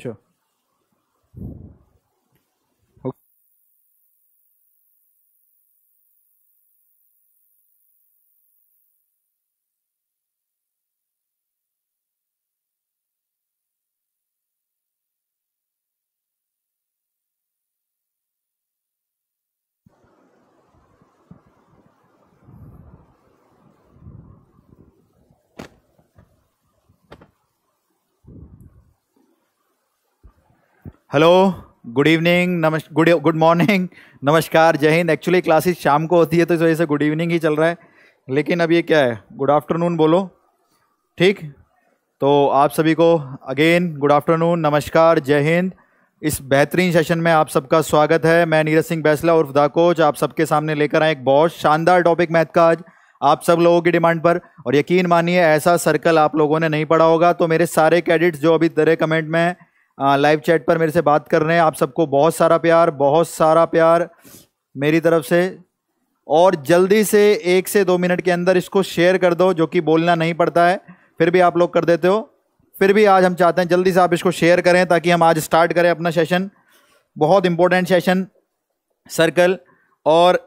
Sure. Hello good evening नमस् good good morning नमस्कार जय हिंद एक्चुअली क्लासेस शाम को होती है तो इस वजह से गुड इवनिंग ही चल रहा है लेकिन अब ये क्या है गुड आफ्टरनून बोलो ठीक तो आप सभी को अगेन गुड आफ्टरनून नमस्कार जय हिंद इस बेहतरीन सेशन में आप सबका स्वागत है मैं नीरज सिंह बैसला और फुदा कोच आप सबके सामने लेकर आए एक बहुत शानदार टॉपिक मैथ का आज आप सब लोगों की डिमांड पर और यकीन मानिए ऐसा सर्कल आप लोगों ने नहीं पढ़ा होगा तो मेरे सारे कैडिट्स जो अभी तेरे कमेंट में हैं लाइव चैट पर मेरे से बात कर रहे हैं आप सबको बहुत सारा प्यार बहुत सारा प्यार मेरी तरफ से और जल्दी से एक से दो मिनट के अंदर इसको शेयर कर दो जो कि बोलना नहीं पड़ता है फिर भी आप लोग कर देते हो फिर भी आज हम चाहते हैं जल्दी से आप इसको शेयर करें ताकि हम आज स्टार्ट करें अपना सेशन बहुत इंपॉर्टेंट सेशन सर्कल और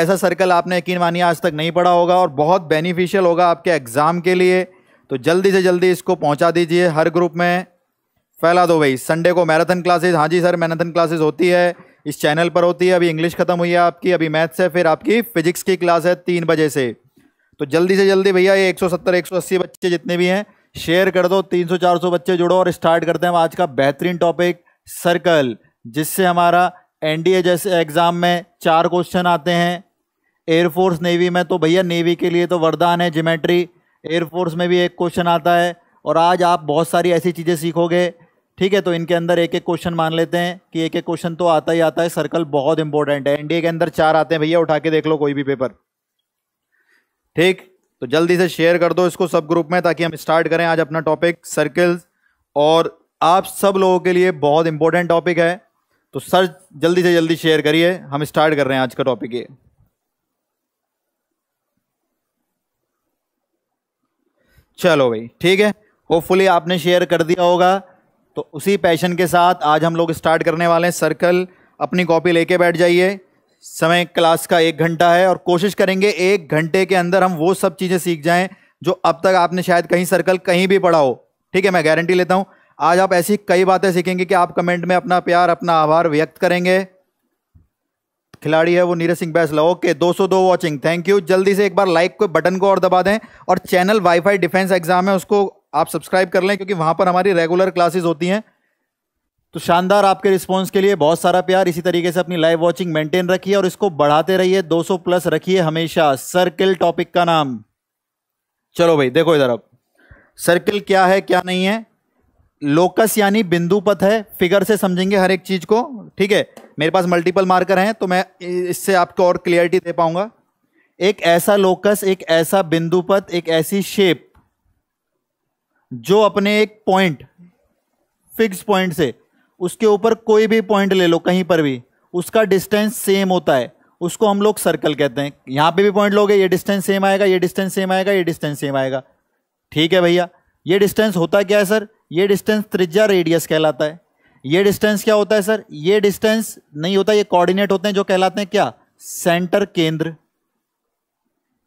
ऐसा सर्कल आपने यकीन मानिए आज तक नहीं पढ़ा होगा और बहुत बेनिफिशियल होगा आपके एग्ज़ाम के लिए तो जल्दी से जल्दी इसको पहुंचा दीजिए हर ग्रुप में फैला दो भाई संडे को मैराथन क्लासेज हाँ जी सर मैराथन क्लासेज होती है इस चैनल पर होती है अभी इंग्लिश खत्म हुई है आपकी अभी मैथ्स है फिर आपकी फिजिक्स की क्लास है तीन बजे से तो जल्दी से जल्दी भैया ये 170 180 बच्चे जितने भी हैं शेयर कर दो 300 400 बच्चे जुड़ो और स्टार्ट करते हैं आज का बेहतरीन टॉपिक सर्कल जिससे हमारा एन जैसे एग्जाम में चार क्वेश्चन आते हैं एयरफोर्स नेवी में तो भैया नेवी के लिए तो वरदान है जोमेट्री एयरफोर्स में भी एक क्वेश्चन आता है और आज आप बहुत सारी ऐसी चीज़ें सीखोगे ठीक है तो इनके अंदर एक एक क्वेश्चन मान लेते हैं कि एक एक क्वेश्चन तो आता ही आता है सर्कल बहुत इंपॉर्टेंट है एनडीए के अंदर चार आते हैं भैया उठा के देख लो कोई भी पेपर ठीक तो जल्दी से शेयर कर दो इसको सब ग्रुप में ताकि हम स्टार्ट करें आज अपना टॉपिक सर्कल्स और आप सब लोगों के लिए बहुत इंपॉर्टेंट टॉपिक है तो सर जल्दी से जल्दी शेयर करिए हम स्टार्ट कर रहे हैं आज का टॉपिक ये चलो भाई ठीक है होपफुली आपने शेयर कर दिया होगा तो उसी पैशन के साथ आज हम लोग स्टार्ट करने वाले हैं सर्कल अपनी कॉपी लेके बैठ जाइए समय क्लास का एक घंटा है और कोशिश करेंगे एक घंटे के अंदर हम वो सब चीज़ें सीख जाएं जो अब तक आपने शायद कहीं सर्कल कहीं भी पढ़ा हो ठीक है मैं गारंटी लेता हूँ आज आप ऐसी कई बातें सीखेंगे कि आप कमेंट में अपना प्यार अपना आभार व्यक्त करेंगे खिलाड़ी है वो Neeraj Singh Baisla okay 202 watching thank you जल्दी से एक बार लाइक को बटन को और दबा दें और चैनल वाईफाई डिफेंस एग्जाम है उसको आप सब्सक्राइब कर लें क्योंकि वहां पर हमारी रेगुलर क्लासेस होती हैं तो शानदार आपके रिस्पॉन्स के लिए बहुत सारा प्यार इसी तरीके से अपनी लाइव वॉचिंग मेंटेन रखिए और इसको बढ़ाते रहिए 200 प्लस रखिए हमेशा सर्किल टॉपिक का नाम चलो भाई देखो इधर अब सर्किल क्या है क्या नहीं है लोकस यानी बिंदु पथ है फिगर से समझेंगे हर एक चीज को ठीक है मेरे पास मल्टीपल मार्कर हैं तो मैं इससे आपको और क्लियरिटी दे पाऊंगा एक ऐसा लोकस एक ऐसा बिंदु पथ एक ऐसी शेप जो अपने एक पॉइंट फिक्स पॉइंट से उसके ऊपर कोई भी पॉइंट ले लो कहीं पर भी उसका डिस्टेंस सेम होता है उसको हम लोग सर्कल कहते हैं यहां पे भी पॉइंट लोगे ये डिस्टेंस सेम आएगा ये डिस्टेंस सेम आएगा ये डिस्टेंस सेम आएगा ठीक है भैया ये डिस्टेंस होता क्या है सर ये डिस्टेंस त्रिज्या रेडियस कहलाता है ये डिस्टेंस क्या होता है सर ये डिस्टेंस नहीं होता ये कोऑर्डिनेट होते हैं जो कहलाते हैं क्या सेंटर केंद्र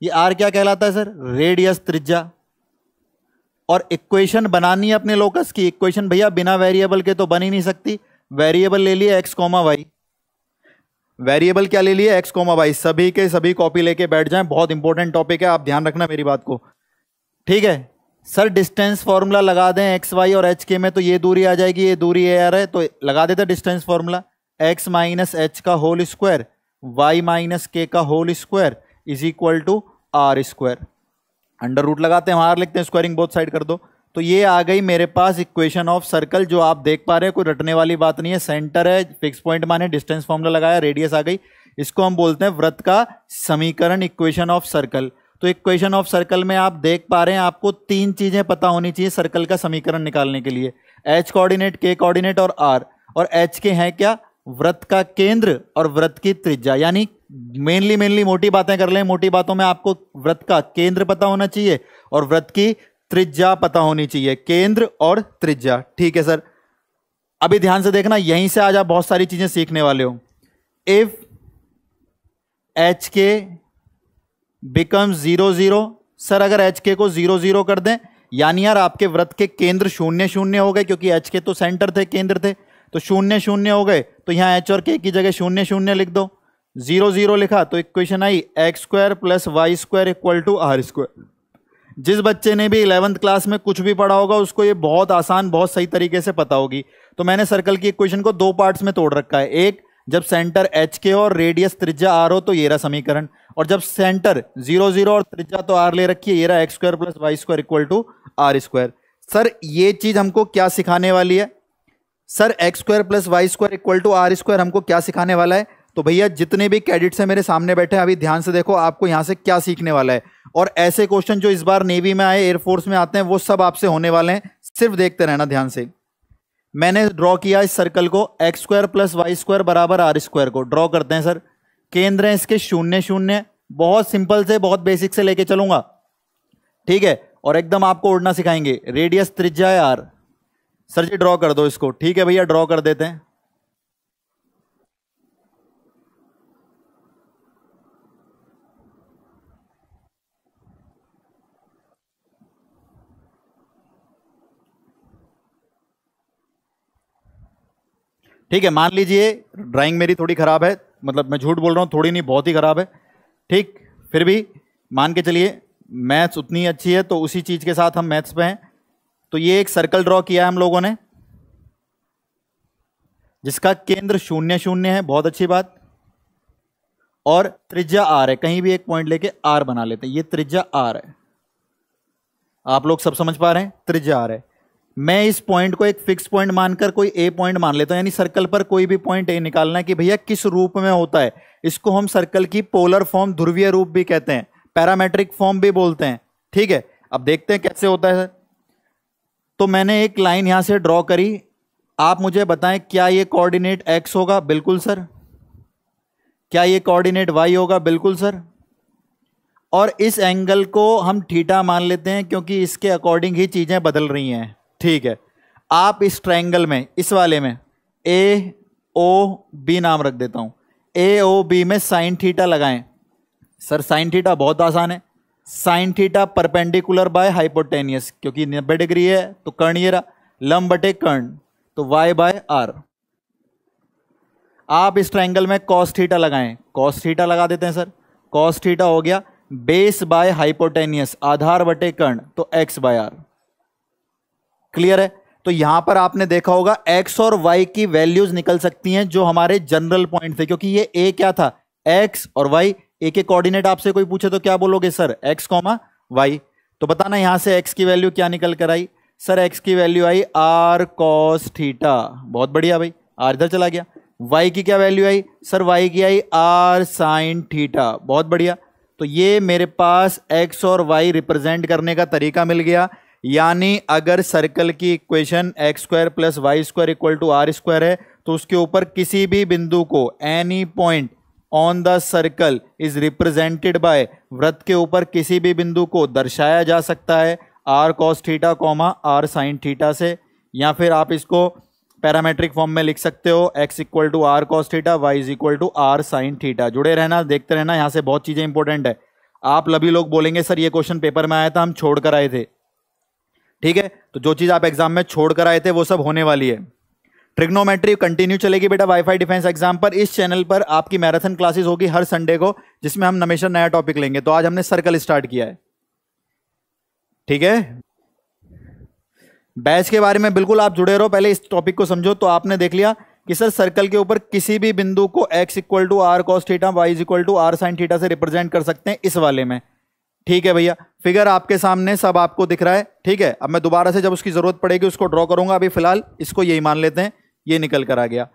ये आर क्या कहलाता है सर रेडियस त्रिज्या और इक्वेशन बनानी है अपने लोकस की इक्वेशन भैया बिना वेरिएबल के तो बन ही नहीं सकती वेरिएबल ले लिया एक्स कॉमा वाई वेरिएबल क्या ले लिया एक्स कॉमा वाई सभी के सभी कॉपी लेके बैठ जाएं बहुत इंपॉर्टेंट टॉपिक है आप ध्यान रखना मेरी बात को ठीक है सर डिस्टेंस फॉर्मूला लगा दें एक्स वाई और एच के में तो ये दूरी आ जाएगी ये दूरी ए रहा है तो लगा देते distance formula x minus H का होल स्क्वायर वाई माइनस के का whole square is equal to are square under root लगाते हैं बाहर लिखते हैं स्क्वायरिंग बोथ साइड कर दो तो ये आ गई मेरे पास इक्वेशन ऑफ सर्कल जो आप देख पा रहे हैं कोई रटने वाली बात नहीं है सेंटर है फिक्स पॉइंट माने डिस्टेंस फॉर्मूला लगाया रेडियस आ गई इसको हम बोलते हैं व्रत का समीकरण इक्वेशन ऑफ सर्कल तो इक्वेशन ऑफ सर्कल में आप देख पा रहे हैं आपको तीन चीजें पता होनी चाहिए सर्कल का समीकरण निकालने के लिए एच कोऑर्डिनेट के कोऑर्डिनेट और आर और एच के हैं क्या व्रत का केंद्र और व्रत की त्रिज्या यानी मेनली मेनली मोटी बातें कर लें मोटी बातों में आपको व्रत का केंद्र पता होना चाहिए और व्रत की त्रिज्या पता होनी चाहिए केंद्र और त्रिज्या ठीक है सर अभी ध्यान से देखना यहीं से आज आप बहुत सारी चीजें सीखने वाले हो if h k become zero zero sir अगर एच के को जीरो जीरो कर दें यानी यार आपके व्रत के केंद्र शून्य शून्य हो गए क्योंकि एच के तो सेंटर थे केंद्र थे तो शून्य शून्य हो गए तो यहां एच और के की जगह शून्य शून्य लिख दो जीरो जीरो लिखा तो इक्वेशन आई x square plus Y square equal to are square जिस बच्चे ने भी इलेवंथ क्लास में कुछ भी पढ़ा होगा उसको ये बहुत आसान बहुत सही तरीके से पता होगी तो मैंने सर्कल की इक्वेशन को दो पार्ट्स में तोड़ रखा है एक जब सेंटर एच के हो और रेडियस त्रिज्या आर हो तो ये रहा समीकरण और जब सेंटर जीरो जीरो और त्रिज्या तो आर ले रखी है ये रहा x square plus Y square equal to are square sir ये चीज हमको क्या सिखाने वाली है sir x square plus Y square equal to are square हमको क्या सिखाने वाला है तो भैया जितने भी कैडिट्स हैं मेरे सामने बैठे हैं अभी ध्यान से देखो आपको यहाँ से क्या सीखने वाला है और ऐसे क्वेश्चन जो इस बार नेवी में आए एयरफोर्स में आते हैं वो सब आपसे होने वाले हैं सिर्फ देखते रहना ध्यान से मैंने ड्रॉ किया इस सर्कल को x square plus Y square बराबर आर स्क्वायर को ड्रॉ करते हैं सर केंद्र है इसके शून्य शून्य बहुत सिंपल से बहुत बेसिक से लेके चलूंगा ठीक है और एकदम आपको उड़ना सिखाएंगे रेडियस त्रिज्या है आर सर जी ड्रॉ कर दो इसको ठीक है भैया ड्रॉ कर देते हैं ठीक है मान लीजिए ड्राइंग मेरी थोड़ी ख़राब है मतलब मैं झूठ बोल रहा हूँ थोड़ी नहीं बहुत ही ख़राब है ठीक फिर भी मान के चलिए मैथ्स उतनी अच्छी है तो उसी चीज़ के साथ हम मैथ्स पे हैं तो ये एक सर्कल ड्रॉ किया है हम लोगों ने जिसका केंद्र शून्य शून्य है बहुत अच्छी बात और त्रिज्या आर है कहीं भी एक पॉइंट लेके आर बना लेते हैं ये त्रिज्या आर है आप लोग सब समझ पा रहे हैं त्रिज्या आर है मैं इस पॉइंट को एक फिक्स पॉइंट मानकर कोई ए पॉइंट मान लेता हूँ यानी सर्कल पर कोई भी पॉइंट ए निकालना है कि भैया किस रूप में होता है इसको हम सर्कल की पोलर फॉर्म ध्रुवीय रूप भी कहते हैं पैरामेट्रिक फॉर्म भी बोलते हैं ठीक है अब देखते हैं कैसे होता है तो मैंने एक लाइन यहाँ से ड्रॉ करी आप मुझे बताएं क्या ये कोऑर्डिनेट एक्स होगा बिल्कुल सर क्या ये कोऑर्डिनेट वाई होगा बिल्कुल सर और इस एंगल को हम थीटा मान लेते हैं क्योंकि इसके अकॉर्डिंग ही चीज़ें बदल रही हैं ठीक है आप इस ट्रायंगल में इस वाले में ए ओ बी नाम रख देता हूँ ए ओ बी में साइन थीटा लगाएं सर साइन थीटा बहुत आसान है sine theta perpendicular by hypotenuse क्योंकि नब्बे डिग्री है तो कर्ण ये रहा लम बटे कर्ण तो वाई बाय आर आप इस ट्रायंगल में कॉस थीटा लगाएं कॉस थीटा लगा देते हैं सर कॉस थीटा हो गया बेस बाय हाइपोटेनियस आधार बटे कर्ण तो एक्स बाय आर क्लियर है तो यहां पर आपने देखा होगा एक्स और वाई की वैल्यूज निकल सकती हैं जो हमारे जनरल पॉइंट थे क्योंकि ये ए क्या था एक्स और वाई ए के कोऑर्डिनेट आपसे कोई पूछे तो क्या बोलोगे सर एक्स कॉमा वाई तो बताना यहां से एक्स की वैल्यू क्या निकल कर आई सर एक्स की वैल्यू आई आर कॉस थीटा बहुत बढ़िया भाई आर इधर चला गया वाई की क्या वैल्यू आई सर वाई की आई आर साइन थीटा बहुत बढ़िया तो ये मेरे पास एक्स और वाई रिप्रेजेंट करने का तरीका मिल गया यानी अगर सर्कल की equation x square plus Y square equal to are square है तो उसके ऊपर किसी भी बिंदु को any point on the circle is represented by व्रत के ऊपर किसी भी बिंदु को दर्शाया जा सकता है r cos theta comma are sine theta से या फिर आप इसको पैरामेट्रिक फॉर्म में लिख सकते हो x equal to r cos theta y is equal to r sine theta जुड़े रहना देखते रहना यहाँ से बहुत चीज़ें इंपॉर्टेंट है आप लभी लोग बोलेंगे सर ये क्वेश्चन पेपर में आया था हम छोड़ कर आए थे ठीक है तो जो चीज़ आप एग्जाम में छोड़ कर आए थे वो सब होने वाली है ट्रिग्नोमेट्री कंटिन्यू चलेगी बेटा वाईफाई डिफेंस एग्जाम पर इस चैनल पर आपकी मैराथन क्लासेस होगी हर संडे को जिसमें हम हमेशा नया टॉपिक लेंगे तो आज हमने सर्कल स्टार्ट किया है ठीक है बैच के बारे में बिल्कुल आप जुड़े रहो पहले इस टॉपिक को समझो तो आपने देख लिया कि सर सर्कल के ऊपर किसी भी बिंदु को x equal to r cos theta y is equal to r sine theta से रिप्रेजेंट कर सकते हैं इस वाले में ठीक है भैया फिगर आपके सामने सब आपको दिख रहा है ठीक है अब मैं दोबारा से जब उसकी जरूरत पड़ेगी उसको ड्रॉ करूंगा अभी फिलहाल इसको यही मान लेते हैं ये निकल कर आ गया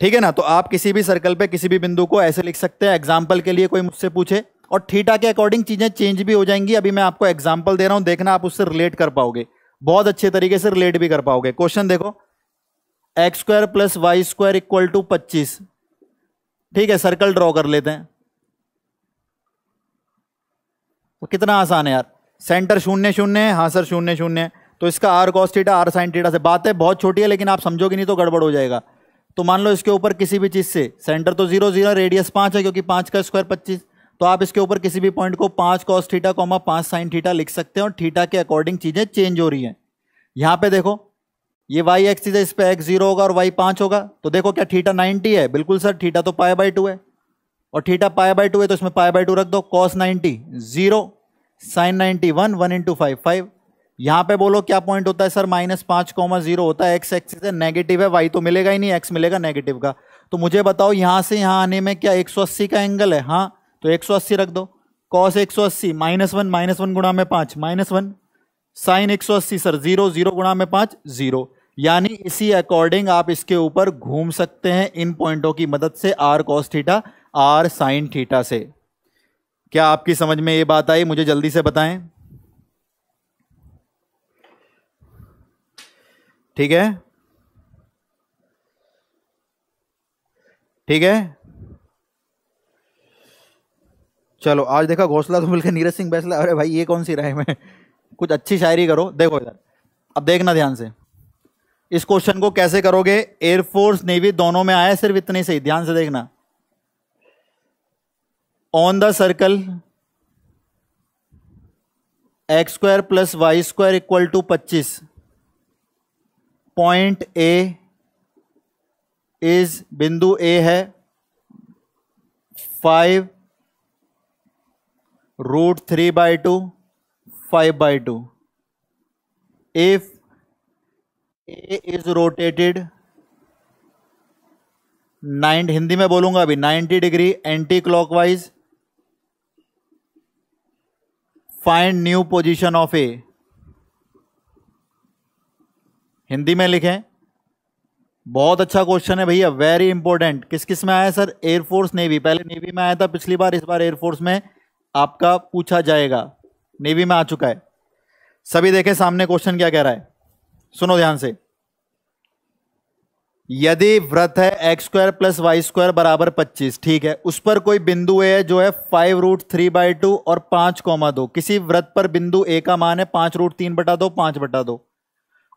ठीक है ना तो आप किसी भी सर्कल पे किसी भी बिंदु को ऐसे लिख सकते हैं एग्जाम्पल के लिए कोई मुझसे पूछे और थीटा के अकॉर्डिंग चीजें चेंज भी हो जाएंगी अभी मैं आपको एग्जाम्पल दे रहा हूं देखना आप उससे रिलेट कर पाओगे बहुत अच्छे तरीके से रिलेट भी कर पाओगे क्वेश्चन देखो x square plus Y square equal to पच्चीस ठीक है सर्कल ड्रॉ कर लेते हैं कितना आसान है यार सेंटर शून्य शून्य है हाँ सर शून्य शून्य है तो इसका r cos theta r sine theta से बात है बहुत छोटी है लेकिन आप समझोगे नहीं तो गड़बड़ हो जाएगा तो मान लो इसके ऊपर किसी भी चीज़ से सेंटर तो जीरो जीरो रेडियस पाँच है क्योंकि पाँच का स्क्वायर पच्चीस तो आप इसके ऊपर किसी भी पॉइंट को पाँच कॉस थीटा कॉमा पाँच साइन थीटा लिख सकते हैं और थीटा के अकॉर्डिंग चीज़ें चेंज हो रही हैं यहाँ पे देखो ये वाई चीज़ है इस पर एक्स जीरो होगा और वाई पाँच होगा तो देखो क्या थीटा नाइन्टी है बिल्कुल सर थीटा तो पाए बाई टू है और थीटा पाए बाई टू है तो इसमें पाए बाई टू रख दो cos ninety zero sine ninety one one into five five यहां पे बोलो क्या पॉइंट होता है सर माइनस पांच कॉमा जीरो होता है एक्स एक्सिस है नेगेटिव है वाई तो मिलेगा ही नहीं एक्स मिलेगा नेगेटिव का तो मुझे बताओ यहाँ से यहां आने में क्या एक सौ अस्सी का एंगल है हाँ तो एक सौ अस्सी रख दो कॉस एक सौ अस्सी माइनस वन माइनस वन गुणा में पांच माइनस वन साइन एक सौ अस्सी सर जीरो जीरो गुणा में पांच जीरो यानी इसी अकॉर्डिंग आप इसके ऊपर घूम सकते हैं इन पॉइंटों की मदद से r cos theta are sine theta से क्या आपकी समझ में ये बात आई मुझे जल्दी से बताएं ठीक है ठीक है चलो आज देखा घोसला तो मिलकर नीरज सिंह बैसला अरे भाई ये कौन सी राय में कुछ अच्छी शायरी करो देखो इधर अब देखना ध्यान से इस क्वेश्चन को कैसे करोगे एयरफोर्स नेवी दोनों में आया सिर्फ इतने से ध्यान से देखना on the circle x square plus Y square equal to पच्चीस पॉइंट ए इज बिंदु ए है five root three by two five by two if A is rotated nine Hindi में बोलूंगा अभी ninety degree anticlockwise find new position of A Hindi में लिखें बहुत अच्छा क्वेश्चन है भैया वेरी इंपॉर्टेंट किस किस में आया सर एयरफोर्स नेवी पहले नेवी में आया था पिछली बार इस बार एयरफोर्स में आपका पूछा जाएगा नेवी में आ चुका है सभी देखें सामने क्वेश्चन क्या कह रहा है सुनो ध्यान से यदि व्रत है x square plus Y square बराबर पच्चीस ठीक है उस पर कोई बिंदु ए है जो है five root three by two और पांच कोमा दो किसी व्रत पर बिंदु ए का मान है पांच रूट तीन बटा दो पांच बटा दो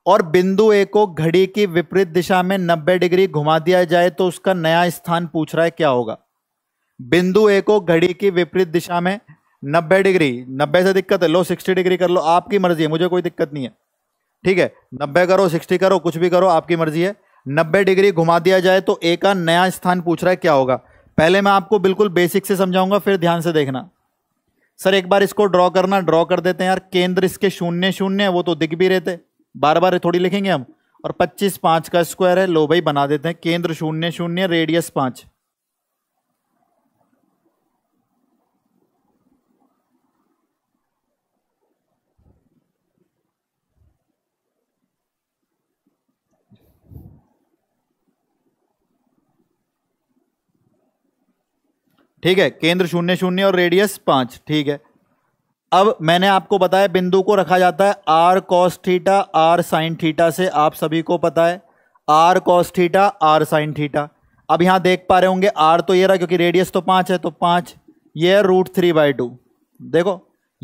और बिंदु ए को घड़ी की विपरीत दिशा में नब्बे डिग्री घुमा दिया जाए तो उसका नया स्थान पूछ रहा है क्या होगा बिंदु ए को घड़ी की विपरीत दिशा में नब्बे डिग्री नब्बे से दिक्कत है लो सिक्सटी डिग्री कर लो आपकी मर्जी है मुझे कोई दिक्कत नहीं है ठीक है नब्बे करो सिक्सटी करो कुछ भी करो आपकी मर्जी है 90 डिग्री घुमा दिया जाए तो ए का नया स्थान पूछ रहा है क्या होगा पहले मैं आपको बिल्कुल बेसिक से समझाऊंगा फिर ध्यान से देखना सर एक बार इसको ड्रॉ करना ड्रॉ कर देते हैं यार केंद्र इसके शून्य शून्य है वो तो दिख भी रहते बार बार थोड़ी लिखेंगे हम और पच्चीस पाँच का स्क्वायर है लो भाई बना देते हैं केंद्र शून्य शून्य रेडियस पाँच ठीक है केंद्र शून्य शून्य और रेडियस पांच ठीक है अब मैंने आपको बताया बिंदु को रखा जाता है r cos theta are sine theta से आप सभी को पता है r cos theta are sine theta अब यहाँ देख पा रहे होंगे आर तो ये रहा क्योंकि रेडियस तो पाँच है तो पाँच ये है रूट थ्री बाई टू देखो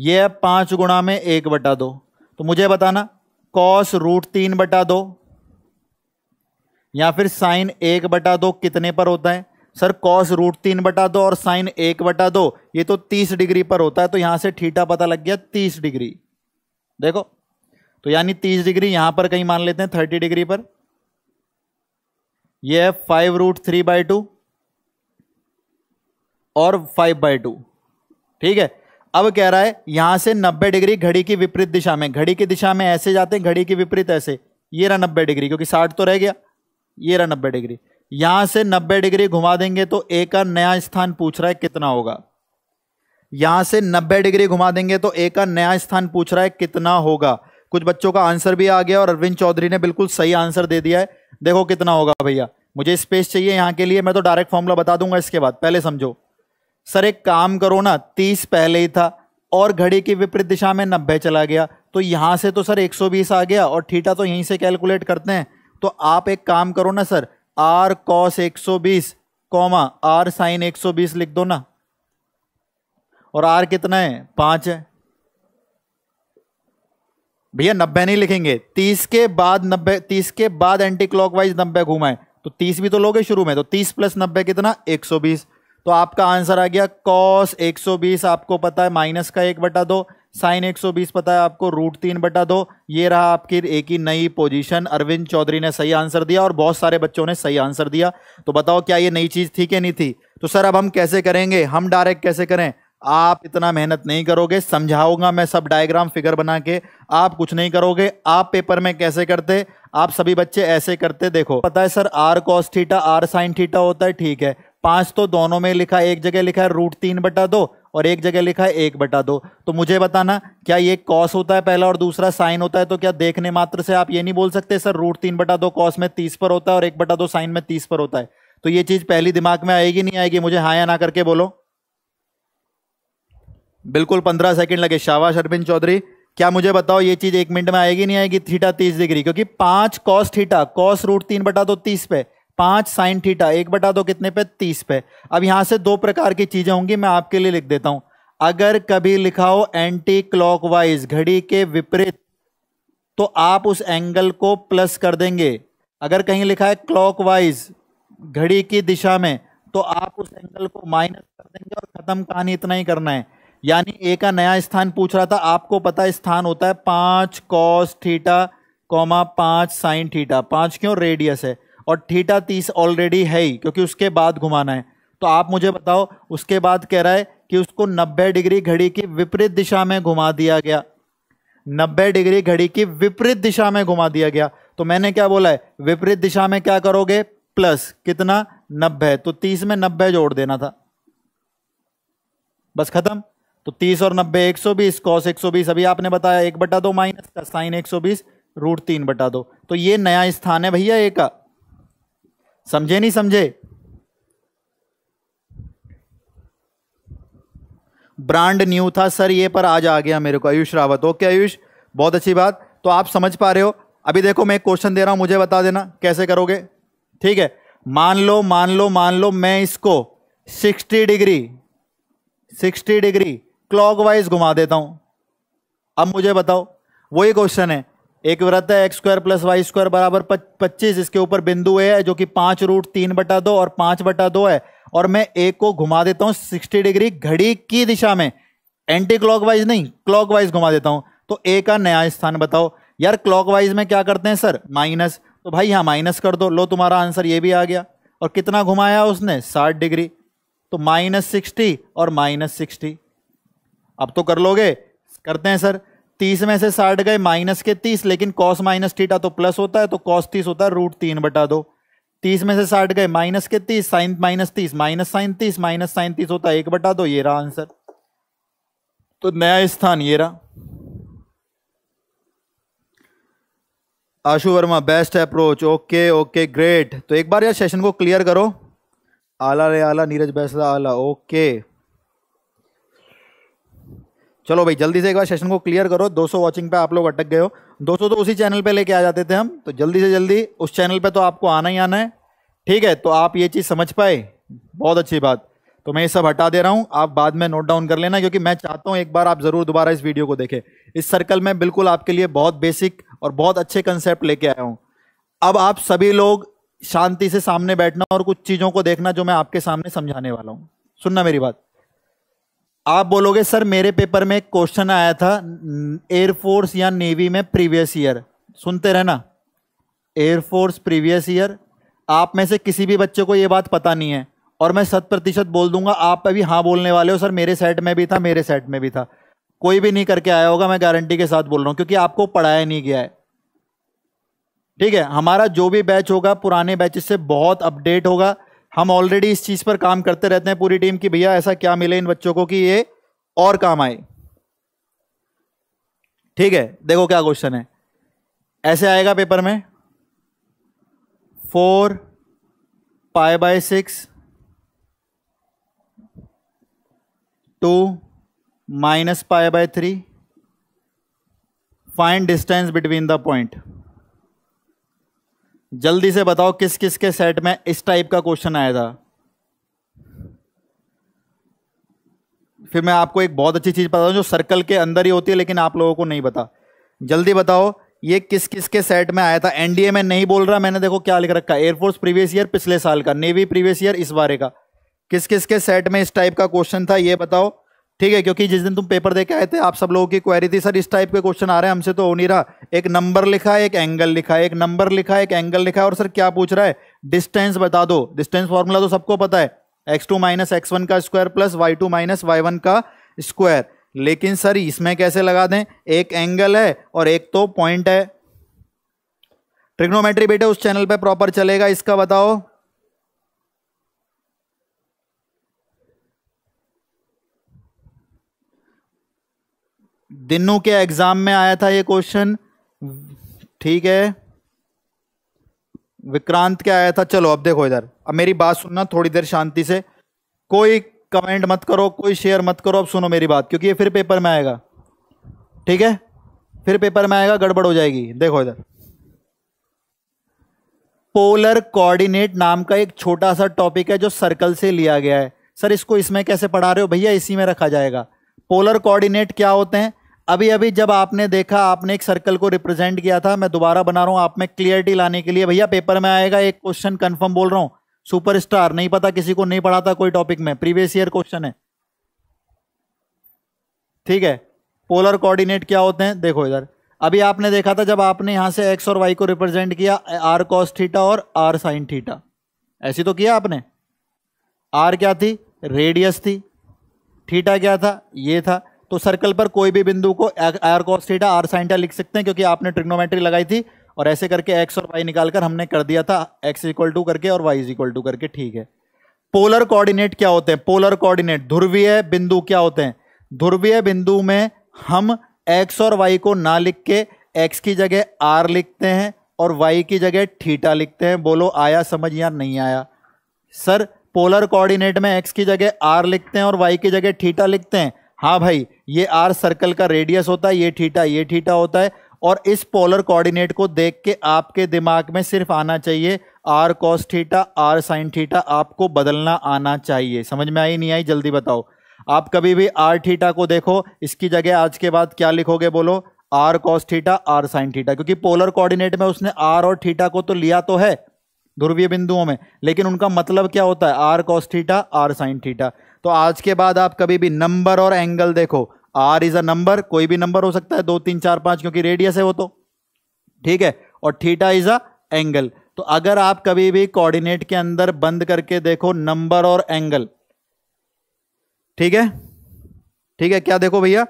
ये है पाँच गुणा में एक बटा दो तो मुझे बताना कॉस रूट तीन बटा दो या फिर साइन एक बटा दो कितने पर होता है सर कॉस रूट तीन बटा दो और साइन एक बटा दो ये तो तीस डिग्री पर होता है तो यहाँ से ठीठा पता लग गया तीस डिग्री देखो तो यानी तीस डिग्री यहाँ पर कहीं मान लेते हैं थर्टी डिग्री पर यह है five root three by two और फाइव बाय टू ठीक है अब कह रहा है यहां से नब्बे डिग्री घड़ी की विपरीत दिशा में घड़ी की दिशा में ऐसे जाते हैं घड़ी की विपरीत ऐसे ये रहा नब्बे डिग्री क्योंकि साठ तो रह गया ये रहा नब्बे डिग्री यहां से 90 डिग्री घुमा देंगे तो ए का नया स्थान पूछ रहा है कितना होगा यहां से 90 डिग्री घुमा देंगे तो ए का नया स्थान पूछ रहा है कितना होगा कुछ बच्चों का आंसर भी आ गया और अरविंद चौधरी ने बिल्कुल सही आंसर दे दिया है देखो कितना होगा भैया मुझे स्पेस चाहिए यहां के लिए मैं तो डायरेक्ट फॉर्मूला बता दूंगा इसके बाद पहले समझो सर एक काम करो ना तीस पहले ही था और घड़ी की विपरीत दिशा में नब्बे चला गया तो यहां से तो सर 120 आ गया और ठीठा तो यहीं से कैलकुलेट करते हैं तो आप एक काम करो ना सर आर कॉस बीस कॉमा आर साइन 120 लिख दो ना और आर कितना है पांच है भैया नब्बे नहीं लिखेंगे तीस के बाद नब्बे तीस के बाद एंटी क्लॉकवाइज नब्बे है तो तीस भी तो लोगे शुरू में तो तीस प्लस नब्बे कितना एक सौ बीस तो आपका आंसर आ गया कॉस एक सौ बीस आपको पता है माइनस का एक बटा दो साइन 120 पता है आपको रूट तीन बटा दो ये रहा आपकी एक ही नई पोजीशन अरविंद चौधरी ने सही आंसर दिया और बहुत सारे बच्चों ने सही आंसर दिया तो बताओ क्या ये नई चीज़ थी कि नहीं थी तो सर अब हम कैसे करेंगे हम डायरेक्ट कैसे करें आप इतना मेहनत नहीं करोगे समझाऊंगा मैं सब डायग्राम फिगर बना के आप कुछ नहीं करोगे आप पेपर में कैसे करते आप सभी बच्चे ऐसे करते देखो पता है sir are cos theta are sine theta होता है ठीक है पांच तो दोनों में लिखा एक जगह लिखा है रूट तीन बटा दो और एक जगह लिखा है एक बटा दो तो मुझे बताना क्या ये कॉस होता है पहला और दूसरा साइन होता है तो क्या देखने मात्र से आप ये नहीं बोल सकते सर रूट तीन बटा दो कॉस में तीस पर होता है और एक बटा दो साइन में तीस पर होता है तो ये चीज पहली दिमाग में आएगी नहीं आएगी मुझे हाँ या ना करके बोलो बिल्कुल पंद्रह सेकेंड लगे शाबाश अरविंद चौधरी क्या मुझे बताओ ये चीज एक मिनट में आएगी नहीं आएगी थीटा तीस डिग्री क्योंकि पांच कॉस थीटा कॉस रूट तीन बटा दो तीस पे पांच साइन थीटा एक बटा दो कितने पे तीस पे अब यहां से दो प्रकार की चीजें होंगी मैं आपके लिए लिख देता हूं अगर कभी लिखा हो एंटी क्लॉकवाइज घड़ी के विपरीत तो आप उस एंगल को प्लस कर देंगे अगर कहीं लिखा है क्लॉकवाइज घड़ी की दिशा में तो आप उस एंगल को माइनस कर देंगे और खत्म कहानी इतना ही करना है यानी ए का नया स्थान पूछ रहा था आपको पता स्थान होता है पांच कॉस थीटा कॉमा पांच साइन थीटा पांच क्यों रेडियस है और थीटा तीस ऑलरेडी है ही क्योंकि उसके बाद घुमाना है तो आप मुझे बताओ उसके बाद कह रहा है कि उसको 90 डिग्री घड़ी की विपरीत दिशा में घुमा दिया गया 90 डिग्री घड़ी की विपरीत दिशा में घुमा दिया गया तो मैंने क्या बोला है विपरीत दिशा में क्या करोगे प्लस कितना नब्बे तो तीस में नब्बे जोड़ देना था बस खत्म तो 30 और 90 120 कॉस बीस अभी आपने बताया एक बटा दो माइनस का साइन 120 रूट तीन बटा दो तो ये नया स्थान है भैया एक का समझे नहीं समझे ब्रांड न्यू था सर ये पर आज आ गया मेरे को आयुष रावत ओके आयुष बहुत अच्छी बात तो आप समझ पा रहे हो अभी देखो मैं क्वेश्चन दे रहा हूं मुझे बता देना कैसे करोगे ठीक है मान लो मान लो मान लो मैं इसको 60 डिग्री 60 डिग्री क्लॉकवाइज घुमा देता हूं अब मुझे बताओ वही क्वेश्चन है एक वृत्त है x square plus Y square बराबर पच्चीस इसके ऊपर बिंदु ए है जो कि पांच रूट तीन बटा दो और पांच बटा दो है और मैं ए को घुमा देता हूं सिक्सटी डिग्री घड़ी की दिशा में एंटी क्लॉकवाइज नहीं क्लॉकवाइज घुमा देता हूं तो ए का नया स्थान बताओ यार क्लॉकवाइज में क्या करते हैं सर माइनस तो भाई यहां माइनस कर दो लो तुम्हारा आंसर ये भी आ गया और कितना घुमाया उसने साठ डिग्री तो माइनस सिक्सटी और माइनस सिक्सटी अब तो कर लोगे करते हैं सर तीस में से साठ गए माइनस के तीस लेकिन कॉस माइनस थीटा तो प्लस होता है तो कॉस तीस होता है रूट तीन बटा दो तीस में से साठ गए माइनस के तीस साइन माइनस तीस माइनस साइन तीस माइनस साइन तीस होता है एक बटा दो ये रहा आंसर तो नया स्थान ये रहा Ashu Verma best approach okay okay great तो एक बार यार सेशन को क्लियर करो आला रे आला नीरज बैसला आला ओके चलो भाई जल्दी से एक बार सेशन को क्लियर करो 200 वॉचिंग पे आप लोग अटक गए हो 200 तो उसी चैनल पे लेके आ जाते थे हम तो जल्दी से जल्दी उस चैनल पे तो आपको आना ही आना है ठीक है तो आप ये चीज़ समझ पाए बहुत अच्छी बात तो मैं ये सब हटा दे रहा हूँ आप बाद में नोट डाउन कर लेना क्योंकि मैं चाहता हूँ एक बार आप ज़रूर दोबारा इस वीडियो को देखें इस सर्कल में बिल्कुल आपके लिए बहुत बेसिक और बहुत अच्छे कंसेप्ट लेके आया हूँ अब आप सभी लोग शांति से सामने बैठना और कुछ चीज़ों को देखना जो मैं आपके सामने समझाने वाला हूँ सुनना मेरी बात आप बोलोगे सर मेरे पेपर में एक क्वेश्चन आया था एयरफोर्स या नेवी में प्रीवियस ईयर सुनते रहना एयरफोर्स प्रीवियस ईयर आप में से किसी भी बच्चे को ये बात पता नहीं है और मैं शत प्रतिशत बोल दूंगा आप अभी हाँ बोलने वाले हो सर मेरे सेट में भी था मेरे सेट में भी था कोई भी नहीं करके आया होगा मैं गारंटी के साथ बोल रहा हूँ क्योंकि आपको पढ़ाया नहीं गया है ठीक है हमारा जो भी बैच होगा पुराने बैचेस से बहुत अपडेट होगा हम ऑलरेडी इस चीज़ पर काम करते रहते हैं पूरी टीम की भैया ऐसा क्या मिले इन बच्चों को कि ये और काम आए ठीक है देखो क्या क्वेश्चन है ऐसे आएगा पेपर में four pi by six two minus pi by three find distance between the point जल्दी से बताओ किस किस के सेट में इस टाइप का क्वेश्चन आया था फिर मैं आपको एक बहुत अच्छी चीज बताऊं जो सर्कल के अंदर ही होती है लेकिन आप लोगों को नहीं पता जल्दी बताओ ये किस किस के सेट में आया था एनडीए में नहीं बोल रहा मैंने देखो क्या लिख रखा एयरफोर्स प्रीवियस ईयर पिछले साल का नेवी प्रीवियस ईयर इस बारे का किस किस के सेट में इस टाइप का क्वेश्चन था ये बताओ ठीक है क्योंकि जिस दिन तुम पेपर देके आए थे आप सब लोगों की क्वेरी थी सर इस टाइप के क्वेश्चन आ रहे हैं हमसे तो हो नहीं रहा एक नंबर लिखा है एक एंगल लिखा है एक नंबर लिखा है एक एंगल लिखा है और सर क्या पूछ रहा है डिस्टेंस बता दो डिस्टेंस फॉर्मूला तो सबको पता है x two minus x one का square plus y two minus y one का स्क्वायर लेकिन सर इसमें कैसे लगा दें एक एंगल है और एक तो पॉइंट है ट्रिग्नोमेट्री बेटे उस चैनल पर प्रॉपर चलेगा इसका बताओ दिनू के एग्जाम में आया था ये क्वेश्चन ठीक है विक्रांत क्या आया था चलो अब देखो इधर अब मेरी बात सुनना थोड़ी देर शांति से कोई कमेंट मत करो कोई शेयर मत करो अब सुनो मेरी बात क्योंकि ये फिर पेपर में आएगा ठीक है फिर पेपर में आएगा गड़बड़ हो जाएगी देखो इधर पोलर कोऑर्डिनेट नाम का एक छोटा सा टॉपिक है जो सर्कल से लिया गया है सर इसको इसमें कैसे पढ़ा रहे हो भैया इसी में रखा जाएगा पोलर कोऑर्डिनेट क्या होते हैं अभी अभी जब आपने देखा आपने एक सर्कल को रिप्रेजेंट किया था मैं दोबारा बना रहा हूँ आप में क्लियरिटी लाने के लिए भैया पेपर में आएगा एक क्वेश्चन कंफर्म बोल रहा हूँ सुपरस्टार नहीं पता किसी को नहीं पढ़ा था कोई टॉपिक में प्रीवियस ईयर क्वेश्चन है ठीक है पोलर कोऑर्डिनेट क्या होते हैं देखो इधर अभी आपने देखा था जब आपने यहां से एक्स और वाई को रिप्रेजेंट किया आर कॉस थीटा और आर साइन थीटा ऐसी तो किया आपने आर क्या थी रेडियस थी थीटा क्या था ये था तो सर्कल पर कोई भी बिंदु को आर कॉस्टा आर साइंटा लिख सकते हैं क्योंकि आपने ट्रिग्नोमेट्री लगाई थी और ऐसे करके एक्स और वाई निकाल कर हमने कर दिया था एक्स इक्वल टू करके और वाई इक्वल टू करके ठीक है पोलर कोऑर्डिनेट क्या होते हैं पोलर कोऑर्डिनेट ध्रुवीय बिंदु क्या होते हैं ध्रुवीय बिंदु में हम एक्स और वाई को ना लिख के एक्स की जगह आर लिखते हैं और वाई की जगह थीटा लिखते हैं बोलो आया समझ या नहीं आया सर पोलर कोऑर्डिनेट में एक्स की जगह आर लिखते हैं और वाई की जगह थीटा लिखते हैं हाँ भाई ये आर सर्कल का रेडियस होता है ये ठीठा ये ठीठा होता है और इस पोलर कोऑर्डिनेट को देख के आपके दिमाग में सिर्फ आना चाहिए are cos theta are sine theta आपको बदलना आना चाहिए समझ में आई नहीं आई जल्दी बताओ आप कभी भी आर थीटा को देखो इसकी जगह आज के बाद क्या लिखोगे बोलो r cos theta are sine theta क्योंकि पोलर कोऑर्डिनेट में उसने आर और थीटा को तो लिया तो है ध्रुवीय बिंदुओं में लेकिन उनका मतलब क्या होता है r cos theta are sine theta तो आज के बाद आप कभी भी नंबर और एंगल देखो आर इज अ नंबर कोई भी नंबर हो सकता है दो तीन चार पांच क्योंकि रेडियस है वो तो ठीक है और थीटा इज अ एंगल तो अगर आप कभी भी कोऑर्डिनेट के अंदर बंद करके देखो नंबर और एंगल ठीक है ठीक है क्या देखो भैया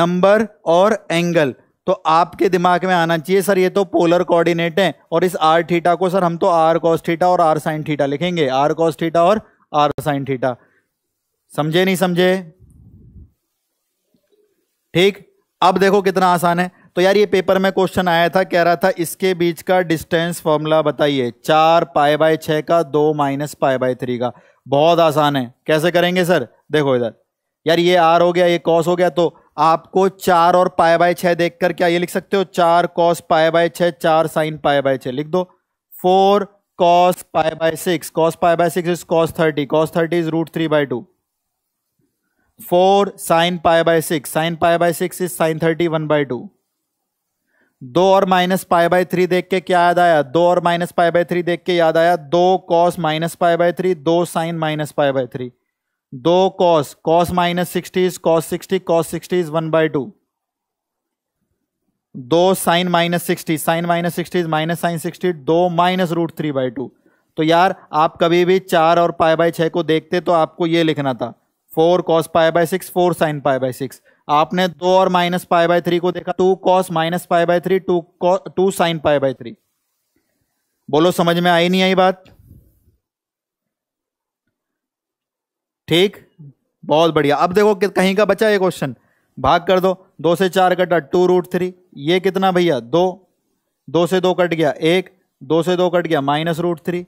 नंबर और एंगल तो आपके दिमाग में आना चाहिए सर ये तो पोलर कोऑर्डिनेट है और इस आर थीटा को सर हम तो आर कॉस थीटा और आर साइन थीटा लिखेंगे आर कॉस थीटा और आर साइन थीटा समझे नहीं समझे ठीक अब देखो कितना आसान है तो यार ये पेपर में क्वेश्चन आया था कह रहा था इसके बीच का डिस्टेंस फॉर्मूला बताइए चार पाए बाय छः का दो माइनस पाए बाय थ्री का बहुत आसान है कैसे करेंगे सर देखो इधर यार ये आर हो गया ये कॉस हो गया तो आपको चार और पाए बाय छः देख कर क्या ये लिख सकते हो चार कॉस पाए बाय छः चार साइन पाए बाय छः लिख दो four cos pi by six cos pi by six is cos thirty cos thirty is root three by two four sine pi by six sine pi by six is sine thirty one by two दो और minus pi by three देख के क्या याद आया दो और minus pi by three देख के याद आया दो cos minus pi by three दो sine minus pi by three दो cos cos minus sixty is cos sixty cos sixty is one by two दो sine minus sixty sine minus sixty is minus sine sixty दो minus root three by two तो यार आप कभी भी चार और पाए बाय छः को देखते तो आपको ये लिखना था four cos pi by six four sine pi by six आपने दो और माइनस पाए बाय थ्री को देखा two cos minus pi by three two two sine pi by three बोलो समझ में आई नहीं आई बात ठीक बहुत बढ़िया अब देखो कहीं का बचा ये क्वेश्चन भाग कर दो दो से चार कटा टू रूट थ्री ये कितना भैया दो दो से दो कट गया एक दो से दो कट गया माइनस रूट थ्री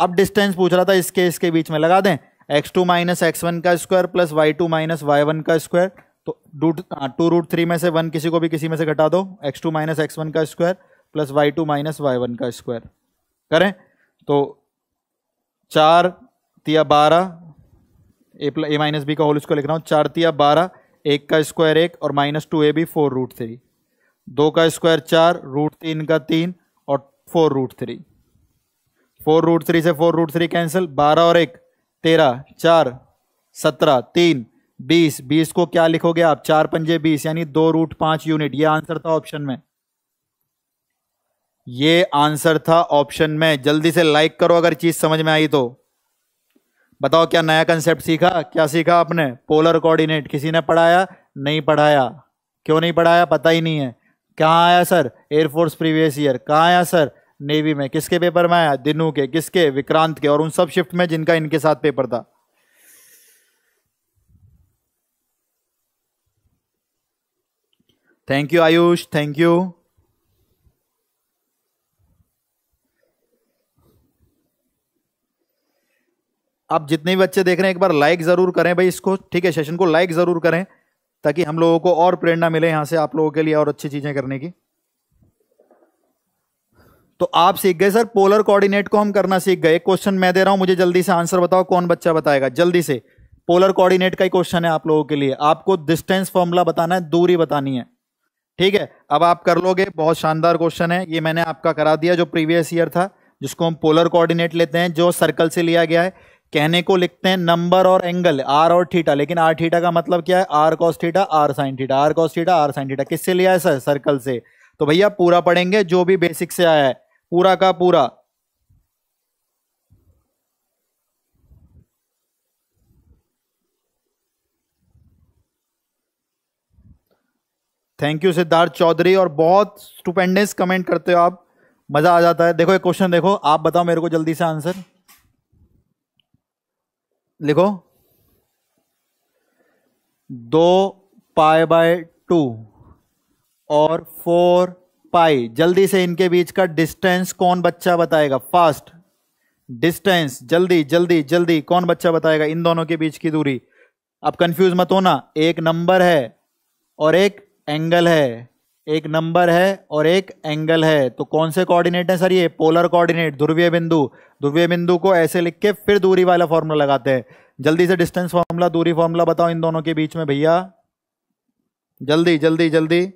अब डिस्टेंस पूछ रहा था इसके इसके बीच में लगा दें x two minus x one का square plus y two minus y one का स्क्वायर तो रूट टू रूट थ्री में से वन किसी को भी किसी में से घटा दो x two minus x one का square plus y two minus y one का स्क्वायर करें तो चार तिया बारह A plus A minus B का होल स्क्वायर लिख रहा हूँ चार तिया बारह एक का स्क्वायर एक और minus two A B four root three दो का स्क्वायर चार रूट तीन का तीन और four root three four root three से फोर रूट थ्री कैंसिल बारह और एक तेरह चार सत्रह तीन बीस बीस को क्या लिखोगे आप चार पंजे बीस यानी दो रूट पांच यूनिट ये आंसर था ऑप्शन में ये आंसर था ऑप्शन में जल्दी से लाइक करो अगर चीज समझ में आई तो बताओ क्या नया कंसेप्ट सीखा क्या सीखा आपने पोलर कोऑर्डिनेट किसी ने पढ़ाया नहीं पढ़ाया क्यों नहीं पढ़ाया पता ही नहीं है कहाँ आया सर एयरफोर्स प्रीवियस ईयर कहाँ आया सर नेवी में किसके पेपर में आया दिनू के किसके विक्रांत के और उन सब शिफ्ट में जिनका इनके साथ पेपर था thank you Ayush thank you आप जितने भी बच्चे देख रहे हैं एक बार लाइक जरूर करें भाई इसको ठीक है सेशन को लाइक जरूर करें ताकि हम लोगों को और प्रेरणा मिले यहां से आप लोगों के लिए और अच्छी चीजें करने की तो आप सीख गए सर पोलर कोऑर्डिनेट को हम करना सीख गए क्वेश्चन मैं दे रहा हूं मुझे जल्दी से आंसर बताओ कौन बच्चा बताएगा जल्दी से पोलर कोऑर्डिनेट का ही क्वेश्चन है आप लोगों के लिए आपको डिस्टेंस फॉर्मूला बताना है दूरी बतानी है ठीक है अब आप कर लोगे बहुत शानदार क्वेश्चन है ये मैंने आपका करा दिया जो प्रीवियस ईयर था जिसको हम पोलर कोऑर्डिनेट लेते हैं जो सर्कल से लिया गया है कहने को लिखते हैं नंबर और एंगल आर और थीटा लेकिन आर थीटा का मतलब क्या है r cos theta are sine theta r cos theta are sine theta किससे लिया है सर सर्कल से तो भैया पूरा पढ़ेंगे जो भी बेसिक से आया है पूरा का पूरा थैंक यू सिद्धार्थ चौधरी और बहुत स्टूपेंडेंस कमेंट करते हो आप मजा आ जाता है देखो एक क्वेश्चन देखो आप बताओ मेरे को जल्दी से आंसर लिखो दो पाए बाय टू और फोर पाई जल्दी से इनके बीच का डिस्टेंस कौन बच्चा बताएगा फास्ट डिस्टेंस जल्दी जल्दी जल्दी कौन बच्चा बताएगा इन दोनों के बीच की दूरी अब कंफ्यूज मत होना एक नंबर है और एक एंगल है एक नंबर है और एक एंगल है तो कौन से कोऑर्डिनेट है सर ये पोलर कोऑर्डिनेट ध्रुवीय बिंदु ध्रुवीय बिंदु को ऐसे लिख के फिर दूरी वाला फॉर्मूला लगाते हैं जल्दी से डिस्टेंस फॉर्मूला दूरी फॉर्मूला बताओ इन दोनों के बीच में भैया जल्दी जल्दी जल्दी